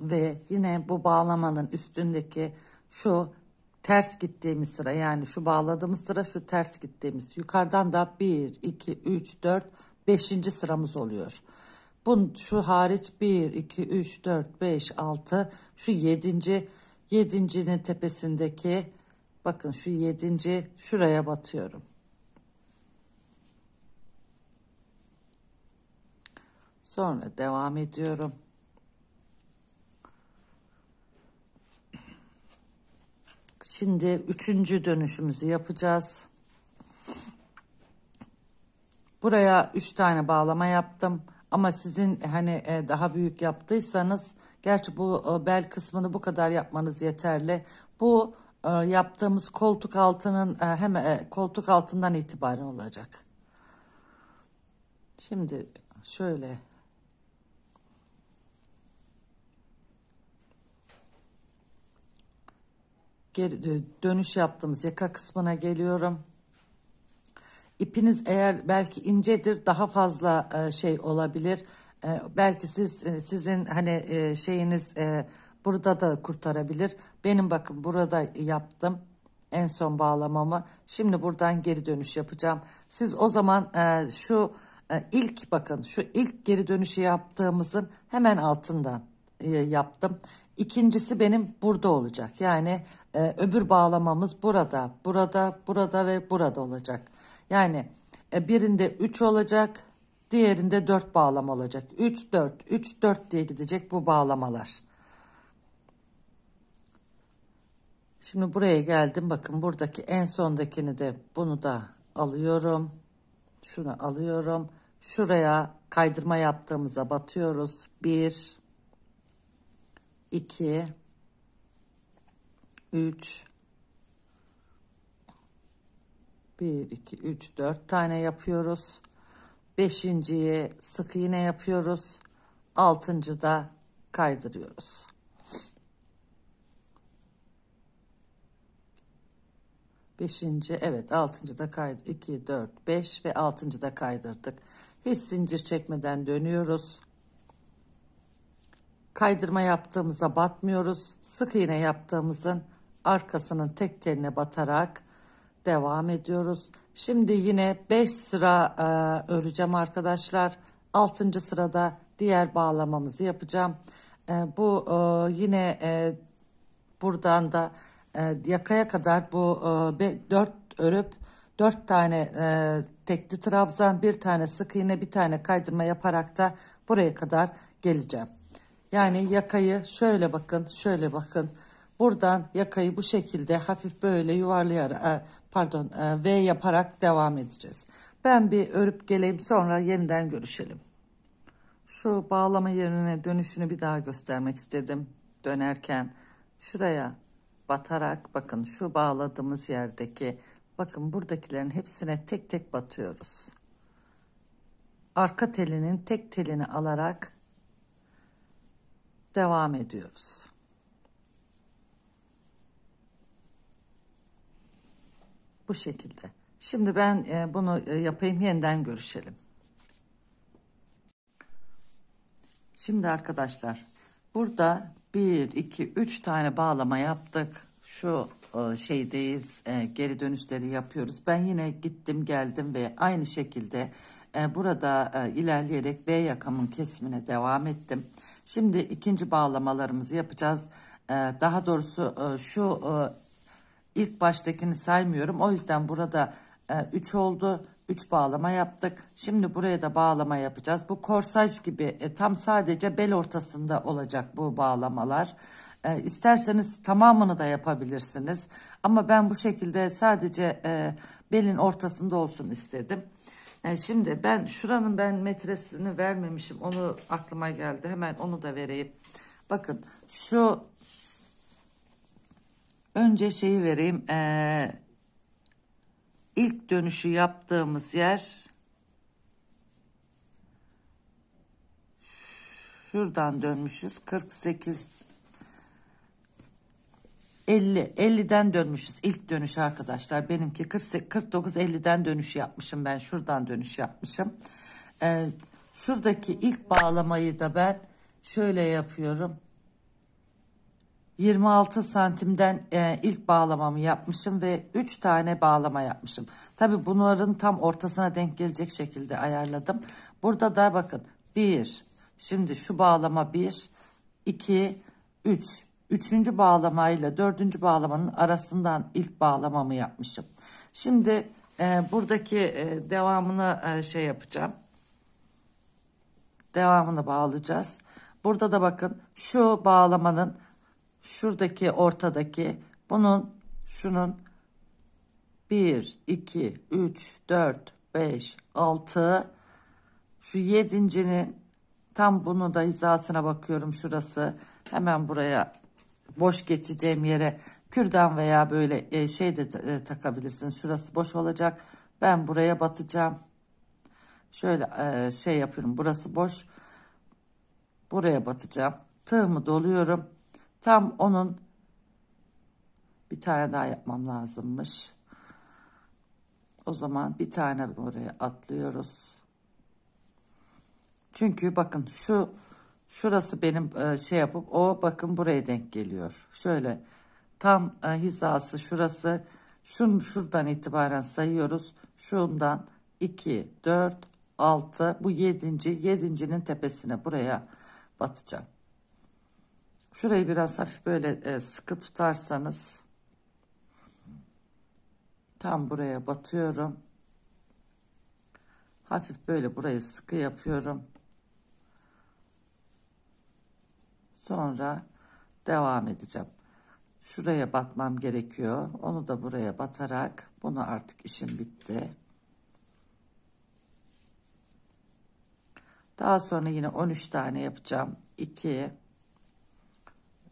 ve yine bu bağlamanın üstündeki şu ters gittiğimiz sıra yani şu bağladığımız sıra şu ters gittiğimiz yukarıdan da 1 2 3 4 5. sıramız oluyor. Bun şu hariç 1 2 3 4 5 6 şu 7. 7.'nin tepesindeki bakın şu 7. şuraya batıyorum. Sonra devam ediyorum. Şimdi üçüncü dönüşümüzü yapacağız. Buraya üç tane bağlama yaptım. Ama sizin hani e, daha büyük yaptıysanız gerçi bu e, bel kısmını bu kadar yapmanız yeterli. Bu e, yaptığımız koltuk altının hemen koltuk altından itibaren olacak. Şimdi şöyle geri e, dönüş yaptığımız yaka kısmına geliyorum. İpiniz eğer belki incedir daha fazla e, şey olabilir. E, belki siz e, sizin hani e, şeyiniz e, burada da kurtarabilir. Benim bakın burada yaptım en son bağlamamı. Şimdi buradan geri dönüş yapacağım. Siz o zaman e, şu e, ilk bakın şu ilk geri dönüşü yaptığımızın hemen altından e, yaptım. İkincisi benim burada olacak. Yani e, öbür bağlamamız burada, burada, burada ve burada olacak. Yani e, birinde 3 olacak, diğerinde 4 bağlama olacak. 3, 4, 3, 4 diye gidecek bu bağlamalar. Şimdi buraya geldim. Bakın buradaki en sondakini de bunu da alıyorum. Şunu alıyorum. Şuraya kaydırma yaptığımıza batıyoruz. 1 2 3 1 2 3 4 tane yapıyoruz. 5.'ye sık iğne yapıyoruz. 6. da kaydırıyoruz. Beşinci, evet altıncı da kaydı. 2, 4, 5 ve altıncı da kaydırdık. Hiç zincir çekmeden dönüyoruz. Kaydırma yaptığımızda batmıyoruz. Sık iğne yaptığımızın arkasının tek teline batarak devam ediyoruz. Şimdi yine 5 sıra e, öreceğim arkadaşlar. 6. sırada diğer bağlamamızı yapacağım. E, bu e, yine e, buradan da e, yakaya kadar bu e, örüp 4 tane e, tekli trabzan, bir tane sık iğne, bir tane kaydırma yaparak da buraya kadar geleceğim. Yani yakayı şöyle bakın, şöyle bakın. Buradan yakayı bu şekilde hafif böyle yuvarlayarak e, pardon e, V yaparak devam edeceğiz. Ben bir örüp geleyim sonra yeniden görüşelim. Şu bağlama yerine dönüşünü bir daha göstermek istedim. Dönerken şuraya batarak bakın şu bağladığımız yerdeki bakın buradakilerin hepsine tek tek batıyoruz. Arka telinin tek telini alarak devam ediyoruz. Bu şekilde. Şimdi ben e, bunu e, yapayım yeniden görüşelim. Şimdi arkadaşlar burada 1, 2, 3 tane bağlama yaptık. Şu e, şeydeyiz geri dönüşleri yapıyoruz. Ben yine gittim geldim ve aynı şekilde burada ilerleyerek B yakamın kesimine devam ettim. Şimdi ikinci bağlamalarımızı yapacağız. Daha doğrusu şu İlk baştakini saymıyorum. O yüzden burada 3 e, oldu. 3 bağlama yaptık. Şimdi buraya da bağlama yapacağız. Bu korsaj gibi e, tam sadece bel ortasında olacak bu bağlamalar. E, isterseniz tamamını da yapabilirsiniz. Ama ben bu şekilde sadece e, belin ortasında olsun istedim. E, şimdi ben şuranın ben metresini vermemişim. Onu aklıma geldi. Hemen onu da vereyim. Bakın şu Önce şeyi vereyim. Ee, ilk dönüşü yaptığımız yer şuradan dönmüşüz. 48 50 50'den dönmüşüz ilk dönüş arkadaşlar. Benimki 48, 49 50'den dönüş yapmışım ben. Şuradan dönüş yapmışım. Ee, şuradaki ilk bağlamayı da ben şöyle yapıyorum. 26 santimden e, ilk bağlamamı yapmışım ve 3 tane bağlama yapmışım. Tabi bunların tam ortasına denk gelecek şekilde ayarladım. Burada da bakın 1 şimdi şu bağlama 1 2 3 üçüncü bağlamayla dördüncü bağlamanın arasından ilk bağlamamı yapmışım. Şimdi e, buradaki e, devamını e, şey yapacağım. Devamını bağlayacağız. Burada da bakın şu bağlamanın şuradaki ortadaki bunun şunun 1 2 3 4 5 6 şu yedincinin tam bunu da hizasına bakıyorum şurası hemen buraya boş geçeceğim yere kürdan veya böyle e, şey de e, takabilirsin şurası boş olacak ben buraya batacağım şöyle e, şey yapıyorum burası boş buraya batacağım tığımı doluyorum Tam onun bir tane daha yapmam lazımmış. O zaman bir tane oraya atlıyoruz. Çünkü bakın şu şurası benim e, şey yapıp o bakın buraya denk geliyor. Şöyle tam e, hizası şurası şun şuradan itibaren sayıyoruz. Şundan 2 4 6 bu 7. 7.'nin tepesine buraya batacak. Şurayı biraz hafif böyle e, sıkı tutarsanız tam buraya batıyorum. Hafif böyle burayı sıkı yapıyorum. Sonra devam edeceğim. Şuraya batmam gerekiyor. Onu da buraya batarak bunu artık işim bitti. Daha sonra yine 13 tane yapacağım. 2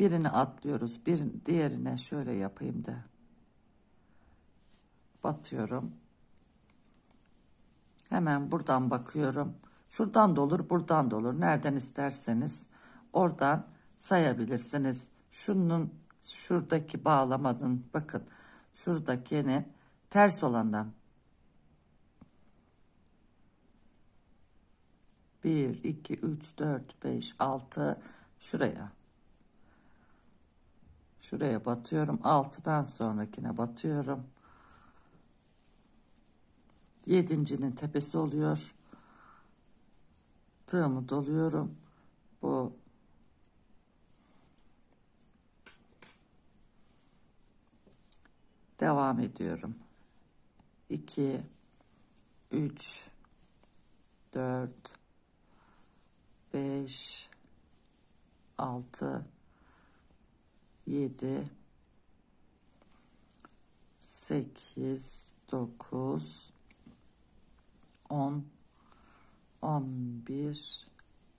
Birini atlıyoruz. Bir, diğerine şöyle yapayım da. Batıyorum. Hemen buradan bakıyorum. Şuradan da olur, buradan da olur. Nereden isterseniz oradan sayabilirsiniz. Şunun şuradaki bağlamadın. Bakın şuradakini ters olandan. 1, 2, 3, 4, 5, 6 şuraya. Şuraya batıyorum. 6'dan sonrakine batıyorum. 7.'nin tepesi oluyor. Tığımı doluyorum. Bu devam ediyorum. 2 3 4 5 6 7 8 9 10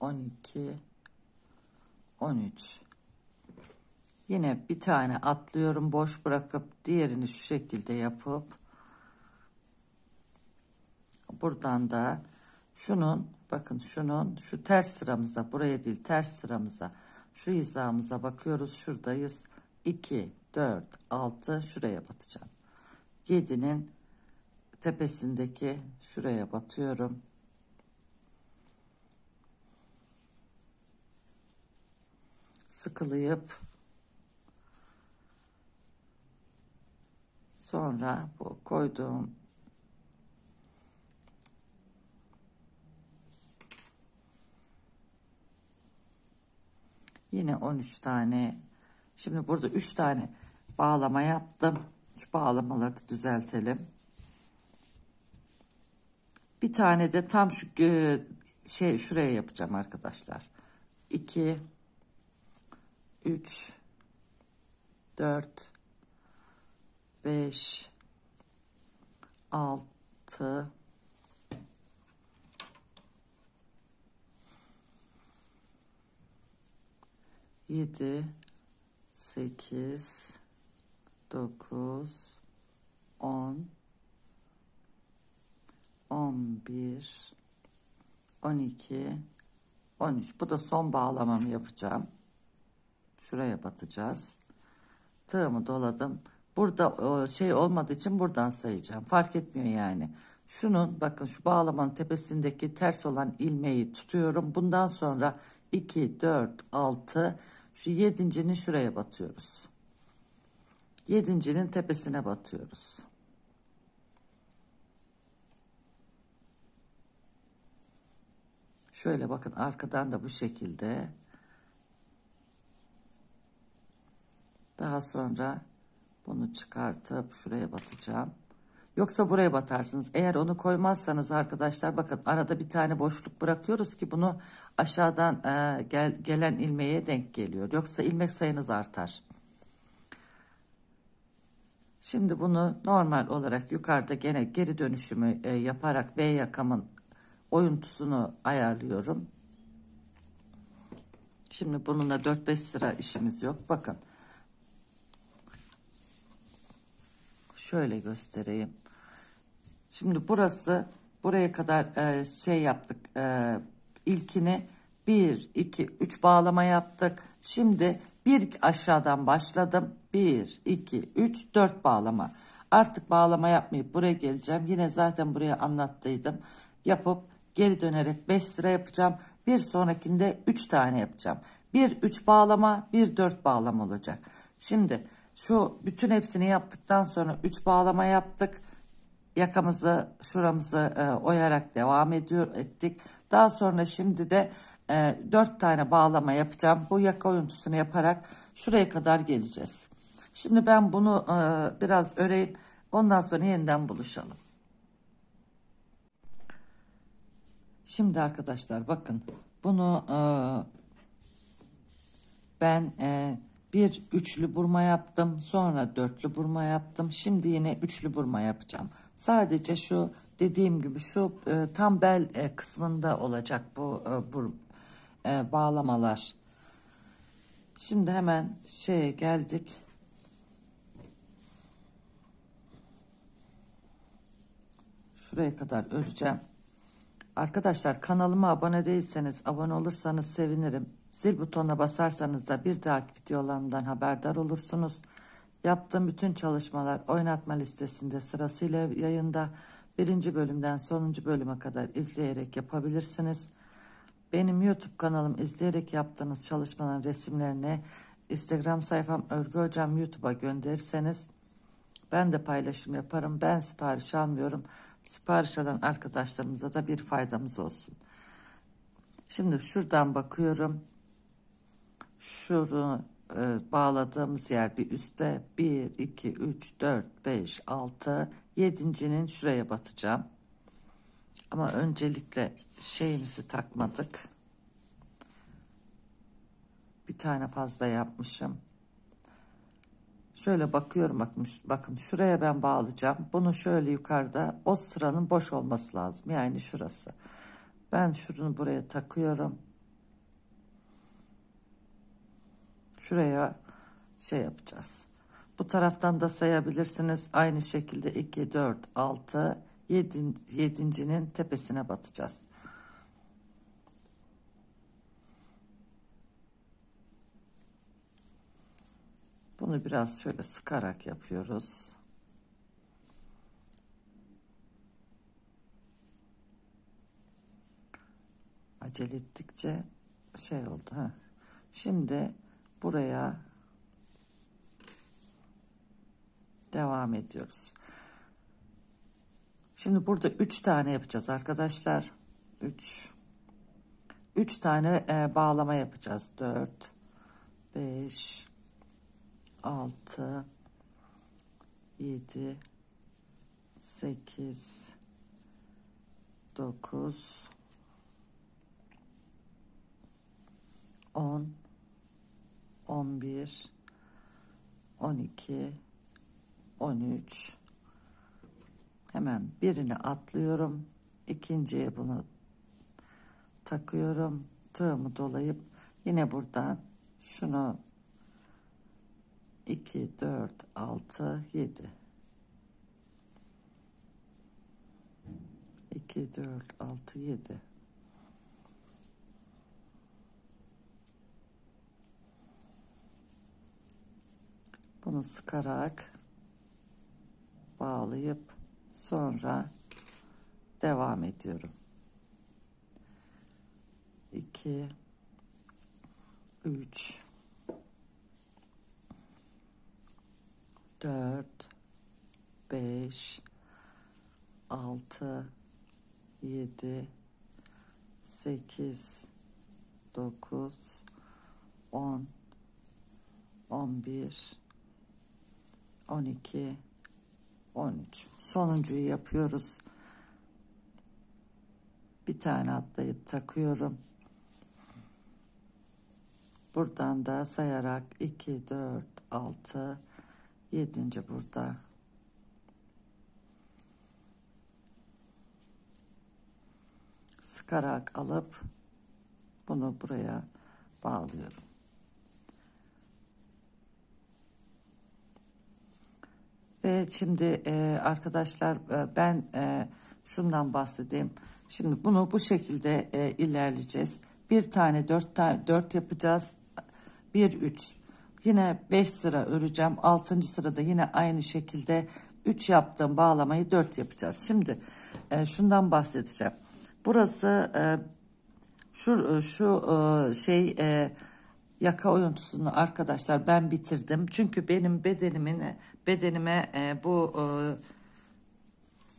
11 12 13 yine bir tane atlıyorum boş bırakıp diğerini şu şekilde yapıp buradan da şunun bakın şunun şu ters sıramıza buraya değil ters sıramıza şu hizamıza bakıyoruz. Şuradayız. 2, 4, 6 şuraya batacağım. 7'nin tepesindeki şuraya batıyorum. Sıkılayıp sonra bu koyduğum Yine 13 tane. Şimdi burada 3 tane bağlama yaptım. Şu bağlamaları da düzeltelim. Bir tane de tam şu e, şey şuraya yapacağım arkadaşlar. 2 3 4 5 6 7 8 9 10 11 12 13 bu da son bağlamamı yapacağım şuraya batacağız tığımı doladım burada şey olmadığı için buradan sayacağım fark etmiyor yani şunun bakın şu bağlamanın tepesindeki ters olan ilmeği tutuyorum bundan sonra 2 4 6 şu yedincinin şuraya batıyoruz. Yedincinin tepesine batıyoruz. Şöyle bakın arkadan da bu şekilde. Daha sonra bunu çıkartıp şuraya batacağım. Yoksa buraya batarsınız. Eğer onu koymazsanız arkadaşlar bakın arada bir tane boşluk bırakıyoruz ki bunu aşağıdan e, gel, gelen ilmeğe denk geliyor. Yoksa ilmek sayınız artar. Şimdi bunu normal olarak yukarıda gene geri dönüşümü e, yaparak V yakamın oyuntusunu ayarlıyorum. Şimdi bununla 4-5 sıra işimiz yok. Bakın. Şöyle göstereyim. Şimdi burası buraya kadar e, şey yaptık. E, ilkini 1, 2, 3 bağlama yaptık. Şimdi bir aşağıdan başladım. 1, 2, 3, 4 bağlama. Artık bağlama yapmayıp buraya geleceğim. Yine zaten buraya anlattıydım. Yapıp geri dönerek 5 sıra yapacağım. Bir sonrakinde 3 tane yapacağım. Bir 3 bağlama, bir 4 bağlama olacak. Şimdi şu bütün hepsini yaptıktan sonra 3 bağlama yaptık yakamızı şuramızı e, oyarak devam ediyor ettik. Daha sonra şimdi de e, 4 tane bağlama yapacağım. Bu yaka oyuntusunu yaparak şuraya kadar geleceğiz. Şimdi ben bunu e, biraz öreyim. Ondan sonra yeniden buluşalım. Şimdi arkadaşlar bakın bunu e, ben e, bir üçlü burma yaptım sonra dörtlü burma yaptım şimdi yine üçlü burma yapacağım sadece şu dediğim gibi şu e, tam bel e, kısmında olacak bu, e, bu e, bağlamalar şimdi hemen şeye geldik şuraya kadar öreceğim arkadaşlar kanalıma abone değilseniz abone olursanız sevinirim Zil butonuna basarsanız da bir daha videolarımdan haberdar olursunuz. Yaptığım bütün çalışmalar oynatma listesinde sırasıyla yayında birinci bölümden sonuncu bölüme kadar izleyerek yapabilirsiniz. Benim YouTube kanalım izleyerek yaptığınız çalışmaların resimlerini Instagram sayfam Örgü Hocam YouTube'a gönderirseniz ben de paylaşım yaparım. Ben sipariş almıyorum. Sipariş alan arkadaşlarımıza da bir faydamız olsun. Şimdi şuradan bakıyorum şunu e, bağladığımız yer bir üstte 1 2 3 4 5 6 yedincinin şuraya batacağım ama öncelikle şeyimizi takmadık bir tane fazla yapmışım şöyle bakıyorum bakmış bakın şuraya ben bağlayacağım bunu şöyle yukarıda o sıranın boş olması lazım yani şurası ben şunu buraya takıyorum Şuraya şey yapacağız. Bu taraftan da sayabilirsiniz. Aynı şekilde 2, 4, 6, 7. Yedincinin tepesine batacağız. Bunu biraz şöyle sıkarak yapıyoruz. Acele ettikçe şey oldu. Ha. Şimdi buraya devam ediyoruz. Şimdi burada 3 tane yapacağız arkadaşlar. 3 3 tane e, bağlama yapacağız. 4 5 6 7 8 9 10 11, 12, 13. Hemen birini atlıyorum. ikinciye bunu takıyorum. Tığımı dolayıp yine buradan şunu 2, 4, 6, 7. 2, 4, 6, 7. bunu sıkarak bağlayıp sonra devam ediyorum. 2 3 4 5 6 7 8 9 10 11 12 13 sonuncuyu yapıyoruz bir tane atlayıp takıyorum buradan da sayarak 2 4 6 7. burada sıkarak alıp bunu buraya bağlıyorum Ve şimdi e, arkadaşlar e, ben e, şundan bahsedeyim. Şimdi bunu bu şekilde e, ilerleyeceğiz. Bir tane dört, ta dört yapacağız. Bir üç. Yine beş sıra öreceğim. Altıncı sırada yine aynı şekilde üç yaptığım bağlamayı dört yapacağız. Şimdi e, şundan bahsedeceğim. Burası e, şu, e, şu e, şey... E, yaka oyuntusunu arkadaşlar ben bitirdim. Çünkü benim bedenimin bedenime e, bu e,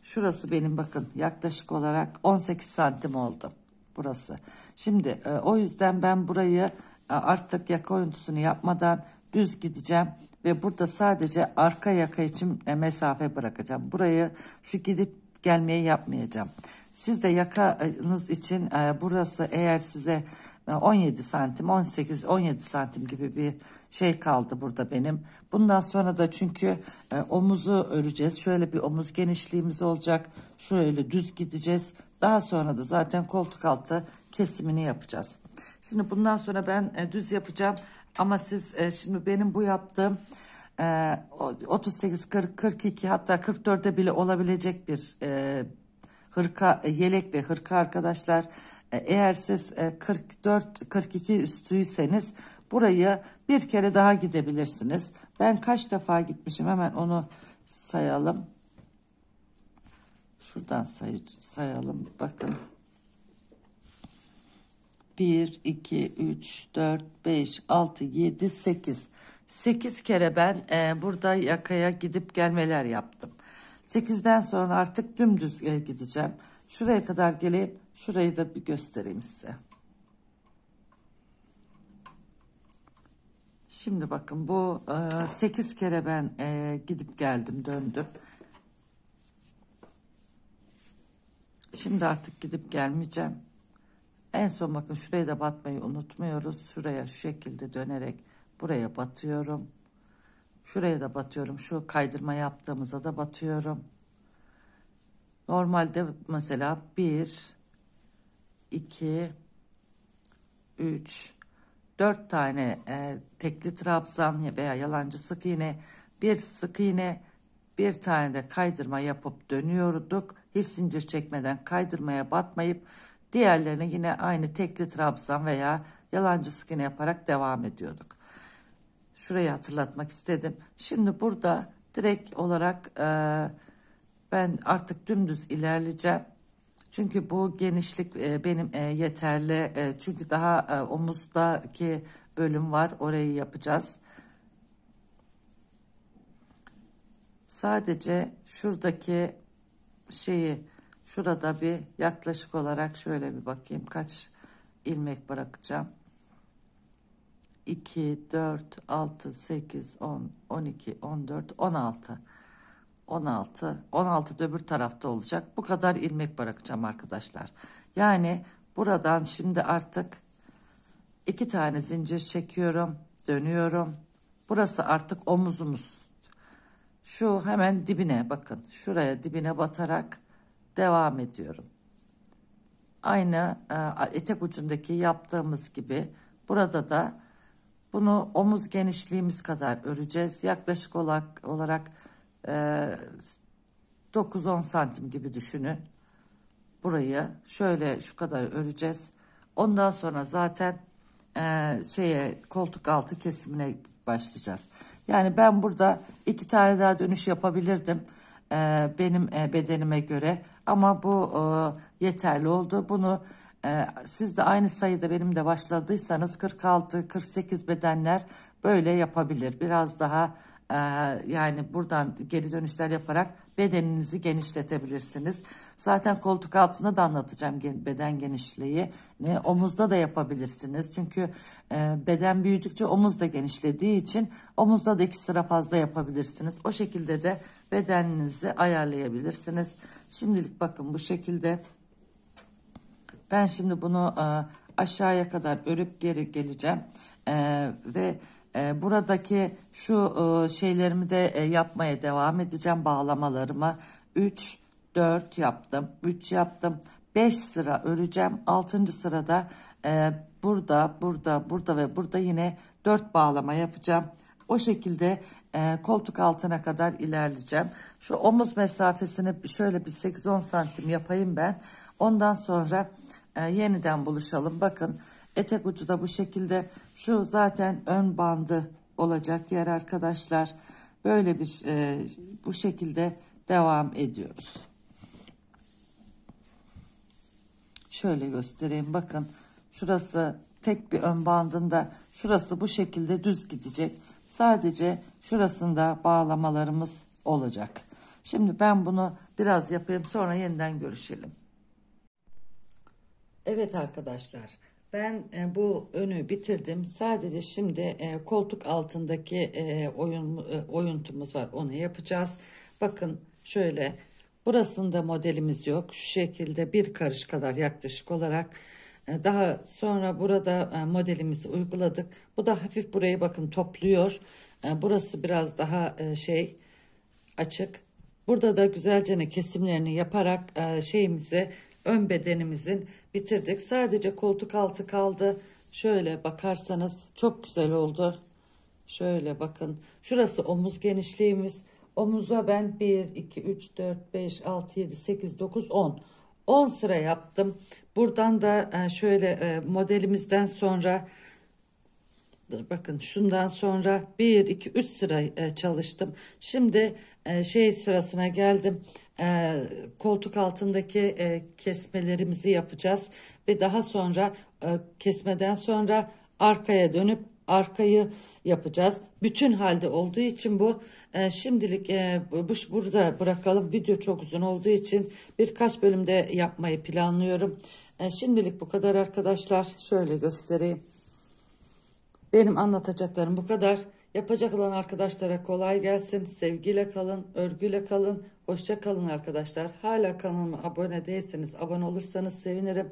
şurası benim bakın yaklaşık olarak 18 santim oldu burası. Şimdi e, o yüzden ben burayı e, artık yaka oyuntusunu yapmadan düz gideceğim ve burada sadece arka yaka için e, mesafe bırakacağım. Burayı şu gidip gelmeye yapmayacağım. Siz de yakanız için e, burası eğer size 17 ee, santim 18 17 santim gibi bir şey kaldı burada benim. Bundan sonra da çünkü e, omuzu öreceğiz. Şöyle bir omuz genişliğimiz olacak. Şöyle düz gideceğiz. Daha sonra da zaten koltuk altı kesimini yapacağız. Şimdi bundan sonra ben e, düz yapacağım. Ama siz e, şimdi benim bu yaptığım e, 38, 40, 42 hatta 44'e bile olabilecek bir e, hırka, e, yelek ve hırka arkadaşlar. E, eğer siz 44-42 e, üstüyseniz burayı bir kere daha gidebilirsiniz. Ben kaç defa gitmişim hemen onu sayalım. Şuradan say sayalım bakın. 1, 2, 3, 4, 5, 6, 7, 8. 8 kere ben e, burada yakaya gidip gelmeler yaptım. 8'den sonra artık dümdüz e, gideceğim. Şuraya kadar geleyim. Şurayı da bir göstereyim size. Şimdi bakın bu 8 e, kere ben e, gidip geldim döndüm. Şimdi artık gidip gelmeyeceğim. En son bakın şuraya da batmayı unutmuyoruz. Şuraya şu şekilde dönerek buraya batıyorum. Şuraya da batıyorum. Şu kaydırma yaptığımıza da batıyorum. Normalde mesela 1, 2, 3, 4 tane e, tekli trabzan veya yalancı sık iğne, bir sık iğne, bir tane de kaydırma yapıp dönüyorduk. Hiç zincir çekmeden kaydırmaya batmayıp diğerlerini yine aynı tekli trabzan veya yalancı sık iğne yaparak devam ediyorduk. Şurayı hatırlatmak istedim. Şimdi burada direkt olarak e, ben artık dümdüz ilerleyeceğim. Çünkü bu genişlik e, benim e, yeterli. E, çünkü daha omuzdaki bölüm var. Orayı yapacağız. Sadece şuradaki şeyi şurada bir yaklaşık olarak şöyle bir bakayım kaç ilmek bırakacağım. 2, 4, 6, 8, 10, 12, 14, 16. 16. 16 da öbür tarafta olacak. Bu kadar ilmek bırakacağım arkadaşlar. Yani buradan şimdi artık iki tane zincir çekiyorum. Dönüyorum. Burası artık omuzumuz. Şu hemen dibine bakın. Şuraya dibine batarak devam ediyorum. Aynı e, etek ucundaki yaptığımız gibi burada da bunu omuz genişliğimiz kadar öreceğiz. Yaklaşık olarak, olarak e, 9-10 santim gibi düşünün. Burayı şöyle şu kadar öreceğiz. Ondan sonra zaten e, şeye koltuk altı kesimine başlayacağız. Yani ben burada iki tane daha dönüş yapabilirdim e, benim e, bedenime göre ama bu e, yeterli oldu. Bunu e, siz de aynı sayıda benim de başladıysanız 46-48 bedenler böyle yapabilir. Biraz daha e, yani buradan geri dönüşler yaparak bedeninizi genişletebilirsiniz. Zaten koltuk altında da anlatacağım beden genişliği. Ne, omuzda da yapabilirsiniz. Çünkü e, beden büyüdükçe omuz da genişlediği için omuzda da iki sıra fazla yapabilirsiniz. O şekilde de bedeninizi ayarlayabilirsiniz. Şimdilik bakın bu şekilde. Ben şimdi bunu e, aşağıya kadar örüp geri geleceğim. E, ve e, buradaki şu e, şeylerimi de e, yapmaya devam edeceğim bağlamalarımı 3 4 yaptım 3 yaptım 5 sıra öreceğim 6. sırada e, burada burada burada ve burada yine 4 bağlama yapacağım o şekilde e, koltuk altına kadar ilerleyeceğim şu omuz mesafesini şöyle bir 8-10 santim yapayım ben ondan sonra e, yeniden buluşalım bakın Etek ucu da bu şekilde. Şu zaten ön bandı olacak yer arkadaşlar. Böyle bir e, bu şekilde devam ediyoruz. Şöyle göstereyim bakın. Şurası tek bir ön bandında şurası bu şekilde düz gidecek. Sadece şurasında bağlamalarımız olacak. Şimdi ben bunu biraz yapayım sonra yeniden görüşelim. Evet arkadaşlar ben e, bu önü bitirdim. Sadece şimdi e, koltuk altındaki e, oyun e, oyuntumuz var. Onu yapacağız. Bakın şöyle burasında modelimiz yok. Şu şekilde bir karış kadar yaklaşık olarak e, daha sonra burada e, modelimizi uyguladık. Bu da hafif burayı bakın topluyor. E, burası biraz daha e, şey açık. Burada da güzelce kesimlerini yaparak e, şeyimizi ön bedenimizin bitirdik. Sadece koltuk altı kaldı. Şöyle bakarsanız çok güzel oldu. Şöyle bakın. Şurası omuz genişliğimiz. Omuza ben 1, 2, 3, 4, 5, 6, 7, 8, 9, 10. 10 sıra yaptım. Buradan da e, şöyle e, modelimizden sonra bakın şundan sonra 1 2 3 sıra e, çalıştım şimdi e, şey sırasına geldim e, koltuk altındaki kesmelerimizi yapacağız ve daha sonra kesmeden sonra arkaya dönüp arkayı yapacağız bütün halde olduğu için bu şimdilik e, bu, burada bırakalım video çok uzun olduğu için birkaç bölümde yapmayı planlıyorum şimdilik bu kadar arkadaşlar şöyle göstereyim benim anlatacaklarım bu kadar. Yapacak olan arkadaşlara kolay gelsin. Sevgiyle kalın, örgüyle kalın. Hoşça kalın arkadaşlar. Hala kanalıma abone değilseniz abone olursanız sevinirim.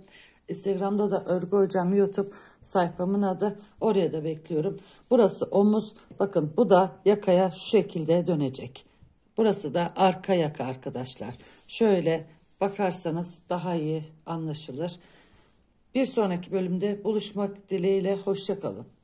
Instagram'da da örgü hocam YouTube sayfamın adı. Oraya da bekliyorum. Burası omuz. Bakın bu da yakaya şu şekilde dönecek. Burası da arka yaka arkadaşlar. Şöyle bakarsanız daha iyi anlaşılır. Bir sonraki bölümde buluşmak dileğiyle hoşçakalın.